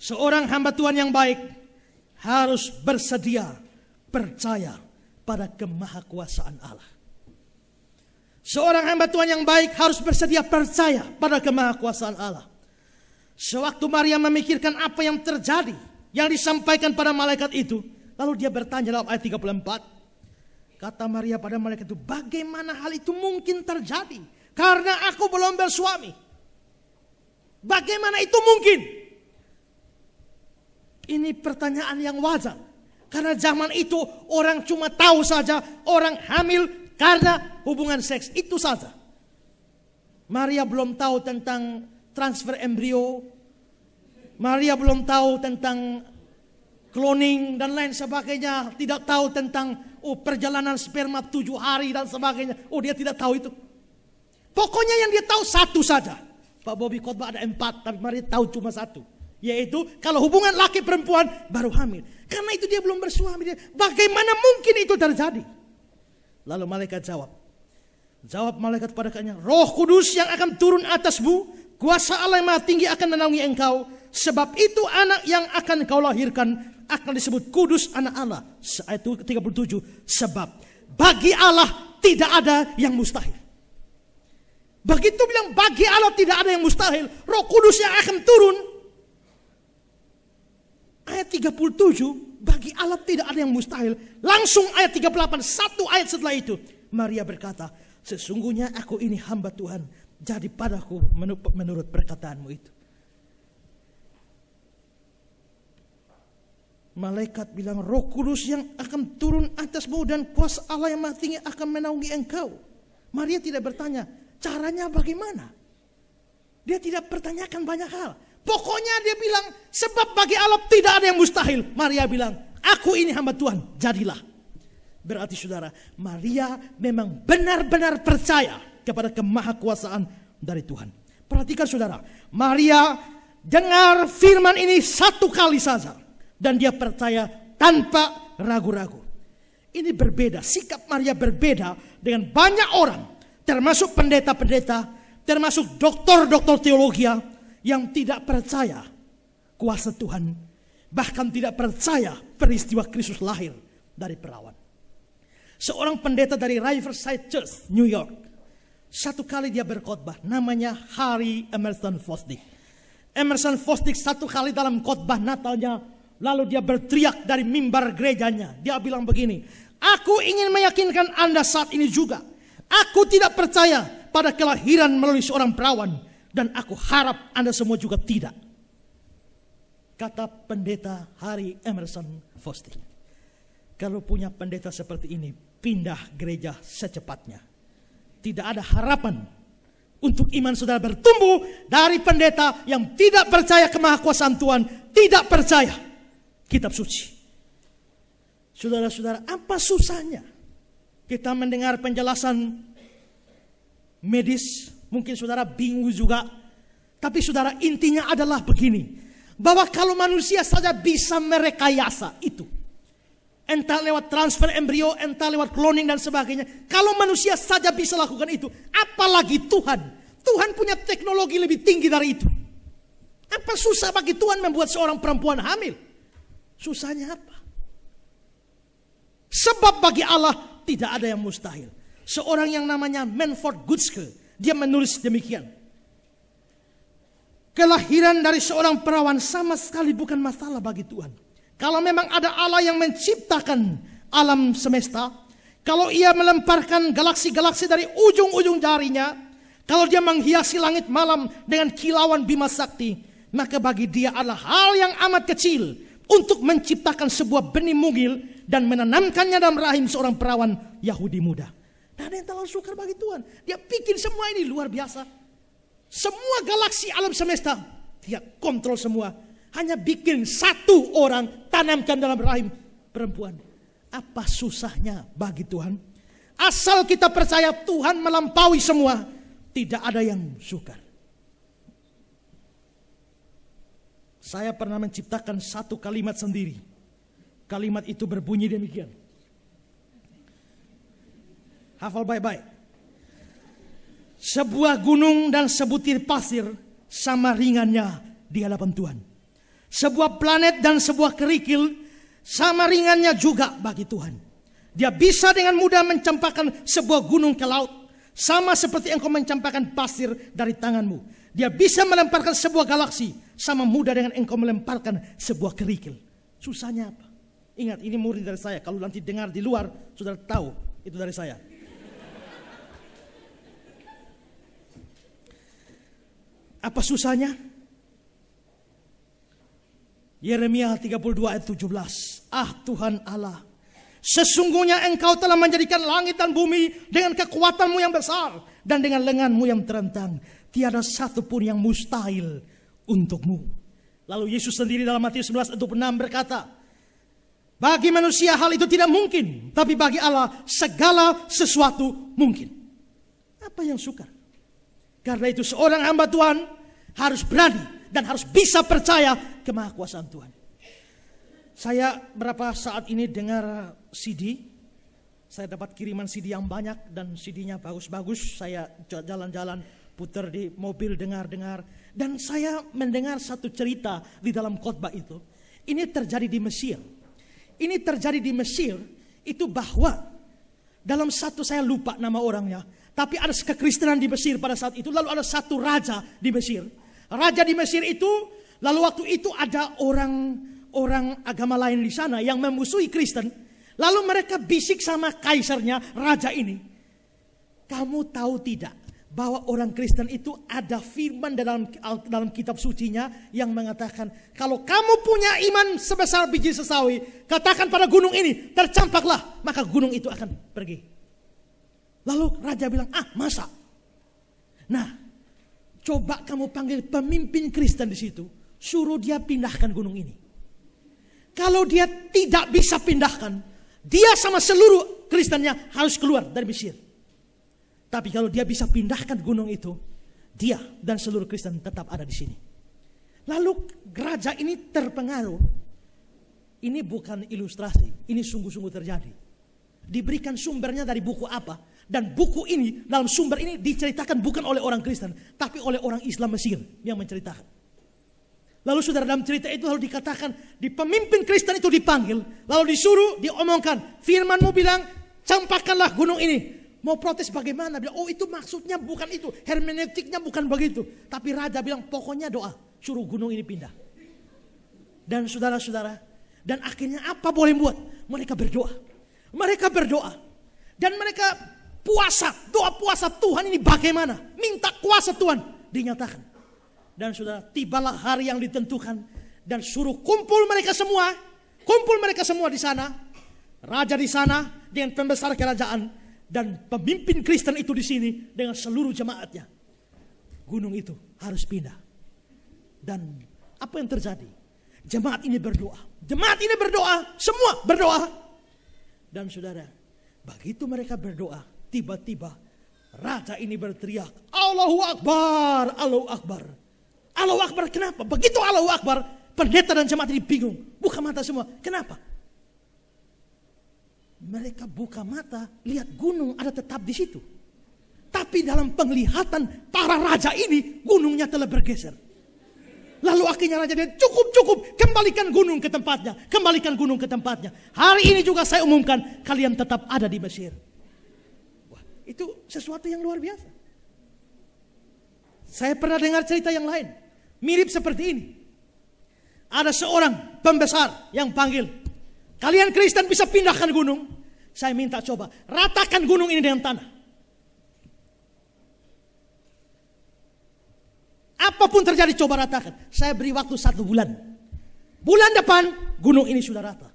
seorang hamba Tuhan yang baik harus bersedia percaya pada kemahakuasaan Allah. Seorang hamba Tuhan yang baik harus bersedia percaya pada kemahakuasaan Allah. Sewaktu Maria memikirkan apa yang terjadi yang disampaikan pada malaikat itu, lalu dia bertanya dalam ayat 34, Kata Maria pada malaikat itu, bagaimana hal itu mungkin terjadi? Karena aku belum bersuami. Bagaimana itu mungkin? Ini pertanyaan yang wajar. Karena zaman itu orang cuma tahu saja orang hamil karena hubungan seks. Itu saja. Maria belum tahu tentang transfer embrio. Maria belum tahu tentang cloning dan lain sebagainya, tidak tahu tentang oh perjalanan sperma tujuh hari dan sebagainya. Oh dia tidak tahu itu. Pokoknya yang dia tahu satu saja. Pak bobi khotbah ada empat, tapi mari tahu cuma satu. Yaitu kalau hubungan laki perempuan baru hamil. Karena itu dia belum bersuami. Dia, bagaimana mungkin itu terjadi? Lalu malaikat jawab. Jawab malaikat pada roh kudus yang akan turun atasmu, kuasa Allah yang maha tinggi akan menaungi engkau Sebab itu anak yang akan kau lahirkan akan disebut kudus anak Allah. Ayat 37. Sebab bagi Allah tidak ada yang mustahil. Begitu bilang bagi Allah tidak ada yang mustahil. Roh kudus yang akan turun. Ayat 37. Bagi Allah tidak ada yang mustahil. Langsung ayat 38. Satu ayat setelah itu. Maria berkata. Sesungguhnya aku ini hamba Tuhan. Jadi padaku menurut perkataanmu itu. Malaikat bilang roh kudus yang akan turun atasmu dan kuasa Allah yang mati akan menaungi engkau. Maria tidak bertanya, caranya bagaimana? Dia tidak pertanyakan banyak hal. Pokoknya dia bilang, sebab bagi Allah tidak ada yang mustahil. Maria bilang, aku ini hamba Tuhan, jadilah. Berarti saudara, Maria memang benar-benar percaya kepada kemahakuasaan dari Tuhan. Perhatikan saudara, Maria dengar firman ini satu kali saja dan dia percaya tanpa ragu-ragu. Ini berbeda, sikap Maria berbeda dengan banyak orang, termasuk pendeta-pendeta, termasuk dokter-dokter teologi yang tidak percaya kuasa Tuhan, bahkan tidak percaya peristiwa Kristus lahir dari perawan. Seorang pendeta dari Riverside Church, New York, satu kali dia berkhotbah, namanya Harry Emerson Fosdick. Emerson Fosdick satu kali dalam khotbah Natalnya Lalu dia berteriak dari mimbar gerejanya. Dia bilang begini, aku ingin meyakinkan Anda saat ini juga. Aku tidak percaya pada kelahiran melalui seorang perawan. Dan aku harap Anda semua juga tidak. Kata pendeta Harry Emerson Foster. Kalau punya pendeta seperti ini, pindah gereja secepatnya. Tidak ada harapan untuk iman saudara bertumbuh dari pendeta yang tidak percaya kemahakuasaan Tuhan, tidak percaya kitab suci. Saudara-saudara, apa susahnya kita mendengar penjelasan medis? Mungkin saudara bingung juga. Tapi saudara, intinya adalah begini. Bahwa kalau manusia saja bisa merekayasa itu. Entah lewat transfer embrio, entah lewat cloning dan sebagainya. Kalau manusia saja bisa lakukan itu, apalagi Tuhan. Tuhan punya teknologi lebih tinggi dari itu. Apa susah bagi Tuhan membuat seorang perempuan hamil? Susahnya apa? Sebab bagi Allah tidak ada yang mustahil. Seorang yang namanya Manford Gutske dia menulis demikian. Kelahiran dari seorang perawan sama sekali bukan masalah bagi Tuhan. Kalau memang ada Allah yang menciptakan alam semesta, kalau ia melemparkan galaksi-galaksi dari ujung-ujung jarinya, kalau dia menghiasi langit malam dengan kilauan bima sakti, maka bagi dia adalah hal yang amat kecil untuk menciptakan sebuah benih mungil dan menanamkannya dalam rahim seorang perawan Yahudi muda. Tidak ada yang terlalu sukar bagi Tuhan. Dia bikin semua ini luar biasa. Semua galaksi alam semesta dia kontrol semua. Hanya bikin satu orang tanamkan dalam rahim perempuan. Apa susahnya bagi Tuhan? Asal kita percaya Tuhan melampaui semua, tidak ada yang sukar. Saya pernah menciptakan satu kalimat sendiri. Kalimat itu berbunyi demikian. Hafal baik-baik. Sebuah gunung dan sebutir pasir sama ringannya di hadapan Tuhan. Sebuah planet dan sebuah kerikil sama ringannya juga bagi Tuhan. Dia bisa dengan mudah mencampakkan sebuah gunung ke laut. Sama seperti engkau mencampakkan pasir dari tanganmu. Dia bisa melemparkan sebuah galaksi sama mudah dengan engkau melemparkan sebuah kerikil. Susahnya apa? Ingat, ini murid dari saya. Kalau nanti dengar di luar, sudah tahu itu dari saya. Apa susahnya? Yeremia 32 ayat 17. Ah Tuhan Allah, sesungguhnya engkau telah menjadikan langit dan bumi dengan kekuatanmu yang besar dan dengan lenganmu yang terentang tiada satupun yang mustahil untukmu. Lalu Yesus sendiri dalam Matius 11 6 berkata, bagi manusia hal itu tidak mungkin, tapi bagi Allah segala sesuatu mungkin. Apa yang sukar? Karena itu seorang hamba Tuhan harus berani dan harus bisa percaya kemahakuasaan Tuhan. Saya berapa saat ini dengar CD saya dapat kiriman CD yang banyak dan CD-nya bagus-bagus. Saya jalan-jalan putar di mobil dengar-dengar dan saya mendengar satu cerita di dalam khotbah itu. Ini terjadi di Mesir. Ini terjadi di Mesir itu bahwa dalam satu saya lupa nama orangnya, tapi ada kekristenan di Mesir pada saat itu lalu ada satu raja di Mesir. Raja di Mesir itu lalu waktu itu ada orang orang agama lain di sana yang memusuhi Kristen Lalu mereka bisik sama kaisarnya, raja ini. Kamu tahu tidak bahwa orang Kristen itu ada firman dalam dalam kitab sucinya yang mengatakan kalau kamu punya iman sebesar biji sesawi katakan pada gunung ini tercampaklah maka gunung itu akan pergi lalu raja bilang ah masa nah coba kamu panggil pemimpin Kristen di situ suruh dia pindahkan gunung ini kalau dia tidak bisa pindahkan dia sama seluruh Kristennya harus keluar dari Mesir. Tapi kalau dia bisa pindahkan gunung itu, dia dan seluruh Kristen tetap ada di sini. Lalu gereja ini terpengaruh. Ini bukan ilustrasi, ini sungguh-sungguh terjadi. Diberikan sumbernya dari buku apa? Dan buku ini, dalam sumber ini diceritakan bukan oleh orang Kristen, tapi oleh orang Islam Mesir yang menceritakan. Lalu saudara dalam cerita itu lalu dikatakan di pemimpin Kristen itu dipanggil, lalu disuruh diomongkan, firmanmu bilang campakkanlah gunung ini. Mau protes bagaimana? Bilang, oh itu maksudnya bukan itu, hermeneutiknya bukan begitu. Tapi raja bilang pokoknya doa, suruh gunung ini pindah. Dan saudara-saudara, dan akhirnya apa boleh buat? Mereka berdoa. Mereka berdoa. Dan mereka puasa, doa puasa Tuhan ini bagaimana? Minta kuasa Tuhan dinyatakan. Dan sudah tibalah hari yang ditentukan. Dan suruh kumpul mereka semua. Kumpul mereka semua di sana. Raja di sana dengan pembesar kerajaan. Dan pemimpin Kristen itu di sini dengan seluruh jemaatnya. Gunung itu harus pindah. Dan apa yang terjadi? Jemaat ini berdoa. Jemaat ini berdoa. Semua berdoa. Dan saudara, begitu mereka berdoa, tiba-tiba Raja ini berteriak, Allahu Akbar, Allahu Akbar. Allahu Akbar kenapa? Begitu Allahu Akbar, pendeta dan jemaat ini bingung. Buka mata semua. Kenapa? Mereka buka mata, lihat gunung ada tetap di situ. Tapi dalam penglihatan para raja ini, gunungnya telah bergeser. Lalu akhirnya raja dia cukup cukup kembalikan gunung ke tempatnya, kembalikan gunung ke tempatnya. Hari ini juga saya umumkan kalian tetap ada di Mesir. Wah, itu sesuatu yang luar biasa. Saya pernah dengar cerita yang lain. Mirip seperti ini. Ada seorang pembesar yang panggil. Kalian Kristen bisa pindahkan gunung. Saya minta coba. Ratakan gunung ini dengan tanah. Apapun terjadi coba ratakan. Saya beri waktu satu bulan. Bulan depan gunung ini sudah rata.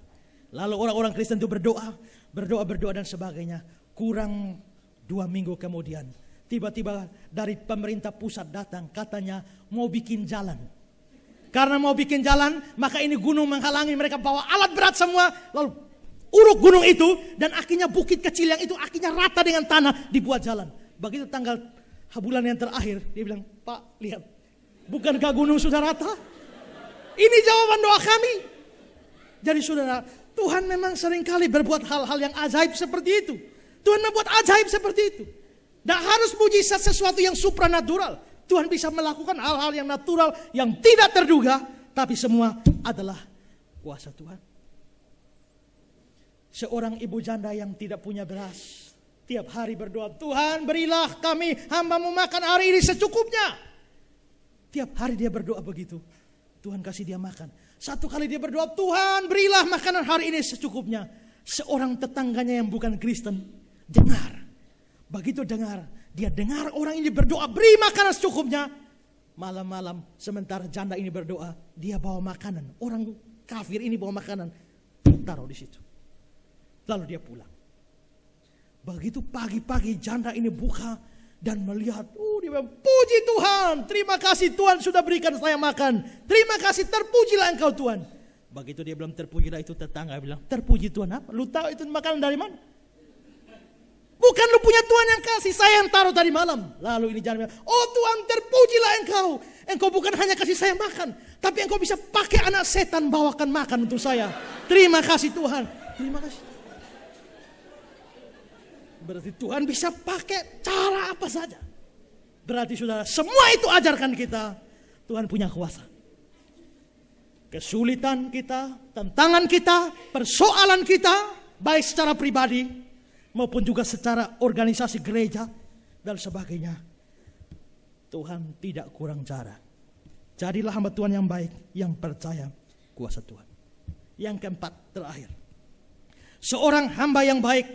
Lalu orang-orang Kristen itu berdoa. Berdoa, berdoa dan sebagainya. Kurang dua minggu kemudian Tiba-tiba dari pemerintah pusat datang katanya mau bikin jalan. Karena mau bikin jalan maka ini gunung menghalangi mereka bawa alat berat semua. Lalu uruk gunung itu dan akhirnya bukit kecil yang itu akhirnya rata dengan tanah dibuat jalan. Begitu tanggal bulan yang terakhir dia bilang Pak lihat bukankah gunung sudah rata? Ini jawaban doa kami. Jadi saudara Tuhan memang seringkali berbuat hal-hal yang ajaib seperti itu. Tuhan membuat ajaib seperti itu. Tidak harus mujizat sesuatu yang supranatural. Tuhan bisa melakukan hal-hal yang natural, yang tidak terduga, tapi semua adalah kuasa Tuhan. Seorang ibu janda yang tidak punya beras, tiap hari berdoa, Tuhan berilah kami hambamu makan hari ini secukupnya. Tiap hari dia berdoa begitu, Tuhan kasih dia makan. Satu kali dia berdoa, Tuhan berilah makanan hari ini secukupnya. Seorang tetangganya yang bukan Kristen, dengar Begitu dengar, dia dengar orang ini berdoa, beri makanan secukupnya. Malam-malam sementara janda ini berdoa, dia bawa makanan. Orang kafir ini bawa makanan, taruh di situ. Lalu dia pulang. Begitu pagi-pagi janda ini buka dan melihat, oh dia bilang, puji Tuhan, terima kasih Tuhan sudah berikan saya makan. Terima kasih, terpujilah engkau Tuhan. Begitu dia bilang terpujilah itu tetangga bilang, terpuji Tuhan apa? Lu tahu itu makanan dari mana? Bukan lu punya Tuhan yang kasih, saya taruh tadi malam. Lalu ini jangan bilang, oh Tuhan terpujilah engkau. Engkau bukan hanya kasih saya makan, tapi engkau bisa pakai anak setan bawakan makan untuk saya. Terima kasih Tuhan. Terima kasih. Berarti Tuhan bisa pakai cara apa saja. Berarti saudara, semua itu ajarkan kita. Tuhan punya kuasa. Kesulitan kita, tantangan kita, persoalan kita, baik secara pribadi maupun juga secara organisasi gereja dan sebagainya. Tuhan tidak kurang cara. Jadilah hamba Tuhan yang baik, yang percaya kuasa Tuhan. Yang keempat, terakhir. Seorang hamba yang baik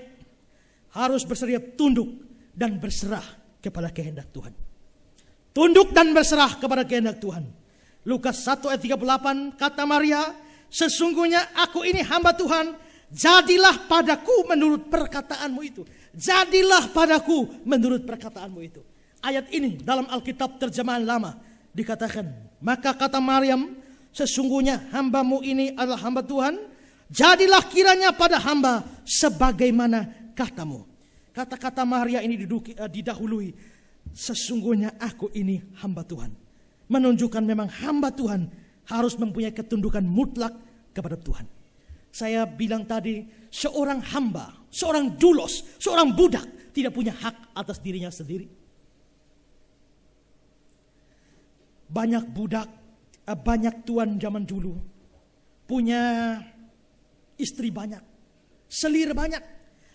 harus bersedia tunduk dan berserah kepada kehendak Tuhan. Tunduk dan berserah kepada kehendak Tuhan. Lukas 1 ayat 38 kata Maria, sesungguhnya aku ini hamba Tuhan, Jadilah padaku menurut perkataanmu itu. Jadilah padaku menurut perkataanmu itu. Ayat ini dalam Alkitab terjemahan lama dikatakan. Maka kata Maryam, sesungguhnya hambamu ini adalah hamba Tuhan. Jadilah kiranya pada hamba sebagaimana katamu. Kata-kata Maria ini diduki, eh, didahului. Sesungguhnya aku ini hamba Tuhan. Menunjukkan memang hamba Tuhan harus mempunyai ketundukan mutlak kepada Tuhan. Saya bilang tadi, seorang hamba, seorang dulos, seorang budak tidak punya hak atas dirinya sendiri. Banyak budak, eh, banyak tuan zaman dulu punya istri banyak, selir banyak.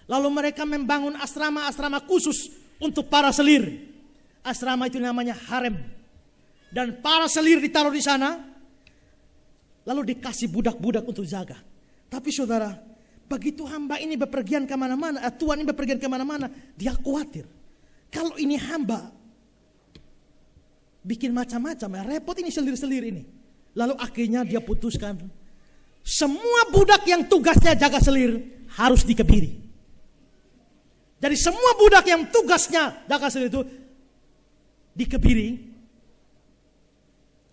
Lalu mereka membangun asrama-asrama khusus untuk para selir. Asrama itu namanya harem. Dan para selir ditaruh di sana, lalu dikasih budak-budak untuk jaga. Tapi saudara, begitu hamba ini bepergian kemana-mana, eh, Tuhan ini bepergian kemana-mana, dia khawatir. Kalau ini hamba, bikin macam-macam, ya, repot ini selir-selir ini. Lalu akhirnya dia putuskan, semua budak yang tugasnya jaga selir harus dikebiri. Jadi semua budak yang tugasnya jaga selir itu dikebiri,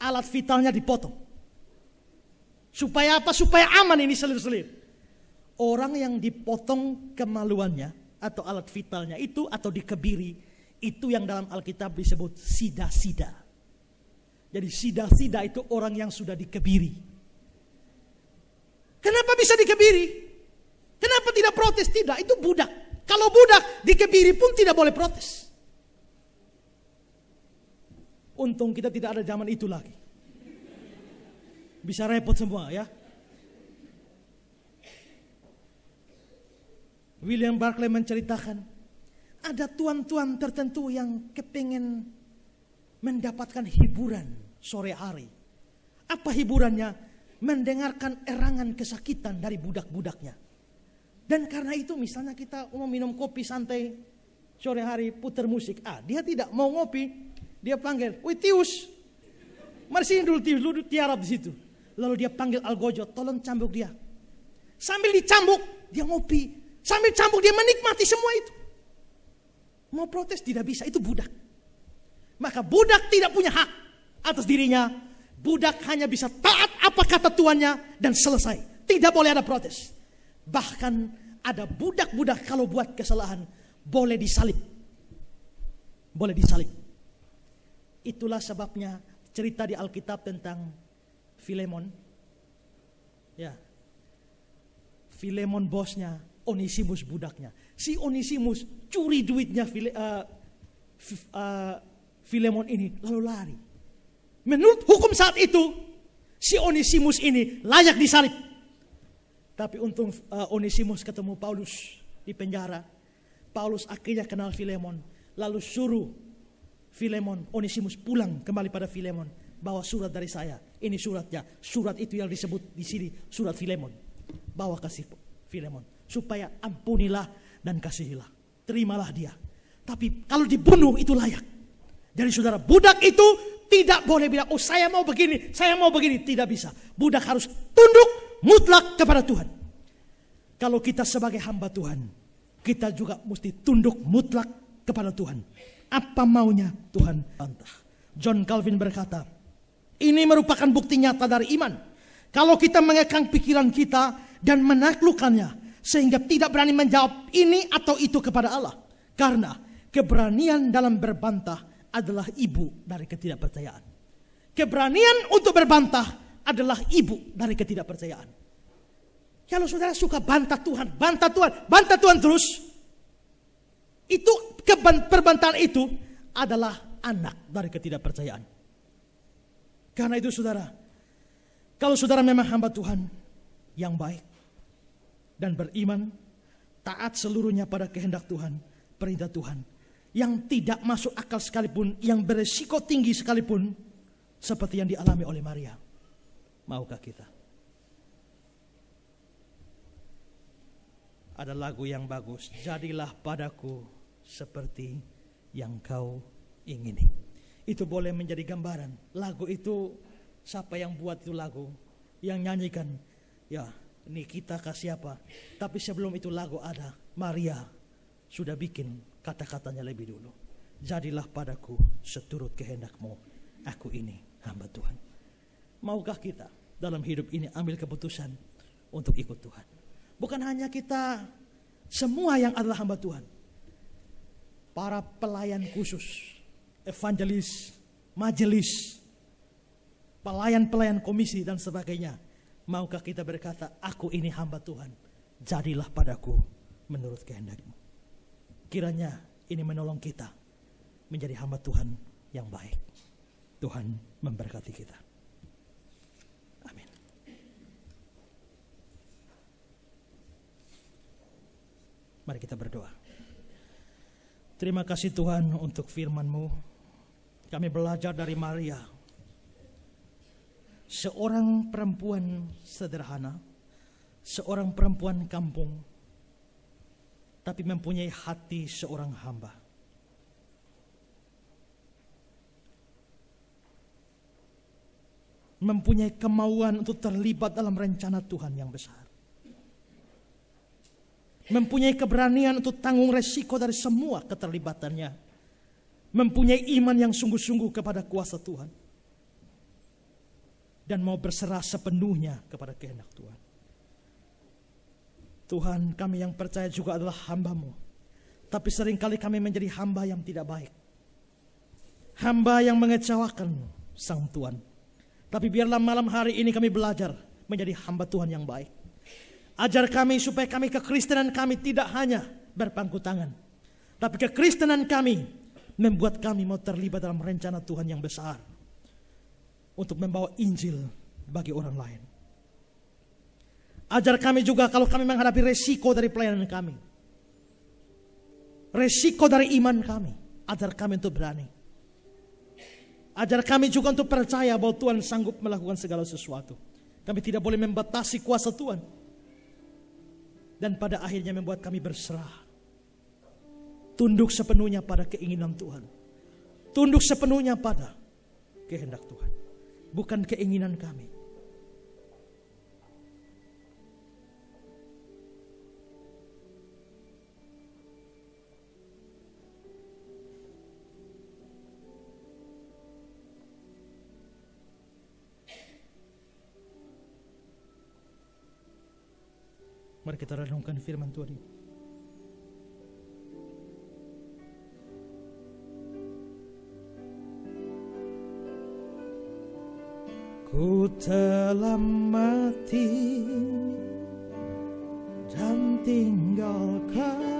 alat vitalnya dipotong. Supaya apa? Supaya aman ini selir-selir. Orang yang dipotong kemaluannya atau alat vitalnya itu atau dikebiri itu yang dalam Alkitab disebut sida-sida. Jadi sida-sida itu orang yang sudah dikebiri. Kenapa bisa dikebiri? Kenapa tidak protes? Tidak, itu budak. Kalau budak dikebiri pun tidak boleh protes. Untung kita tidak ada zaman itu lagi bisa repot semua ya. William Barclay menceritakan, ada tuan-tuan tertentu yang kepingin mendapatkan hiburan sore hari. Apa hiburannya? Mendengarkan erangan kesakitan dari budak-budaknya. Dan karena itu misalnya kita mau minum kopi santai sore hari puter musik. Ah, dia tidak mau ngopi, dia panggil, "Wih, Tius, mari sini dulu Tius, lu tiarap di situ. Lalu dia panggil Algojo, tolong cambuk dia. Sambil dicambuk, dia ngopi. Sambil cambuk, dia menikmati semua itu. Mau protes tidak bisa, itu budak. Maka budak tidak punya hak atas dirinya. Budak hanya bisa taat apa kata tuannya dan selesai. Tidak boleh ada protes. Bahkan ada budak-budak kalau buat kesalahan boleh disalib. Boleh disalib. Itulah sebabnya cerita di Alkitab tentang Filemon. Ya. Filemon bosnya, Onisimus budaknya. Si Onisimus curi duitnya File, uh, uh, Filemon ini lalu lari. Menurut hukum saat itu, si Onisimus ini layak disalib. Tapi untung uh, eh, Onisimus ketemu Paulus di penjara. Paulus akhirnya kenal Filemon, lalu suruh Filemon, Onisimus pulang kembali pada Filemon, bawa surat dari saya ini suratnya. Surat itu yang disebut di sini surat Filemon. Bawa kasih Filemon supaya ampunilah dan kasihilah. Terimalah dia. Tapi kalau dibunuh itu layak. Jadi saudara, budak itu tidak boleh bilang, oh saya mau begini, saya mau begini. Tidak bisa. Budak harus tunduk mutlak kepada Tuhan. Kalau kita sebagai hamba Tuhan, kita juga mesti tunduk mutlak kepada Tuhan. Apa maunya Tuhan John Calvin berkata, ini merupakan bukti nyata dari iman. Kalau kita mengekang pikiran kita dan menaklukkannya sehingga tidak berani menjawab ini atau itu kepada Allah. Karena keberanian dalam berbantah adalah ibu dari ketidakpercayaan. Keberanian untuk berbantah adalah ibu dari ketidakpercayaan. Kalau saudara suka bantah Tuhan, bantah Tuhan, bantah Tuhan terus, itu perbantahan itu adalah anak dari ketidakpercayaan. Karena itu saudara, kalau saudara memang hamba Tuhan yang baik dan beriman, taat seluruhnya pada kehendak Tuhan, perintah Tuhan, yang tidak masuk akal sekalipun, yang beresiko tinggi sekalipun, seperti yang dialami oleh Maria. Maukah kita? Ada lagu yang bagus, jadilah padaku seperti yang kau ingini itu boleh menjadi gambaran. Lagu itu siapa yang buat itu lagu, yang nyanyikan, ya Nikita kasih siapa. Tapi sebelum itu lagu ada, Maria sudah bikin kata-katanya lebih dulu. Jadilah padaku seturut kehendakmu, aku ini hamba Tuhan. Maukah kita dalam hidup ini ambil keputusan untuk ikut Tuhan? Bukan hanya kita semua yang adalah hamba Tuhan. Para pelayan khusus evangelis, majelis, pelayan-pelayan komisi dan sebagainya. Maukah kita berkata, aku ini hamba Tuhan, jadilah padaku menurut kehendakmu. Kiranya ini menolong kita menjadi hamba Tuhan yang baik. Tuhan memberkati kita. Amin. Mari kita berdoa. Terima kasih Tuhan untuk firman-Mu kami belajar dari Maria, seorang perempuan sederhana, seorang perempuan kampung, tapi mempunyai hati seorang hamba. Mempunyai kemauan untuk terlibat dalam rencana Tuhan yang besar. Mempunyai keberanian untuk tanggung resiko dari semua keterlibatannya mempunyai iman yang sungguh-sungguh kepada kuasa Tuhan dan mau berserah sepenuhnya kepada kehendak Tuhan. Tuhan kami yang percaya juga adalah hambamu. Tapi seringkali kami menjadi hamba yang tidak baik. Hamba yang mengecewakan sang Tuhan. Tapi biarlah malam hari ini kami belajar menjadi hamba Tuhan yang baik. Ajar kami supaya kami kekristenan kami tidak hanya berpangku tangan. Tapi kekristenan kami membuat kami mau terlibat dalam rencana Tuhan yang besar untuk membawa Injil bagi orang lain. Ajar kami juga kalau kami menghadapi resiko dari pelayanan kami. Resiko dari iman kami. Ajar kami untuk berani. Ajar kami juga untuk percaya bahwa Tuhan sanggup melakukan segala sesuatu. Kami tidak boleh membatasi kuasa Tuhan. Dan pada akhirnya membuat kami berserah Tunduk sepenuhnya pada keinginan Tuhan. Tunduk sepenuhnya pada kehendak Tuhan. Bukan keinginan kami. Mari kita renungkan firman Tuhan ini. Ku telah mati dan tinggalkan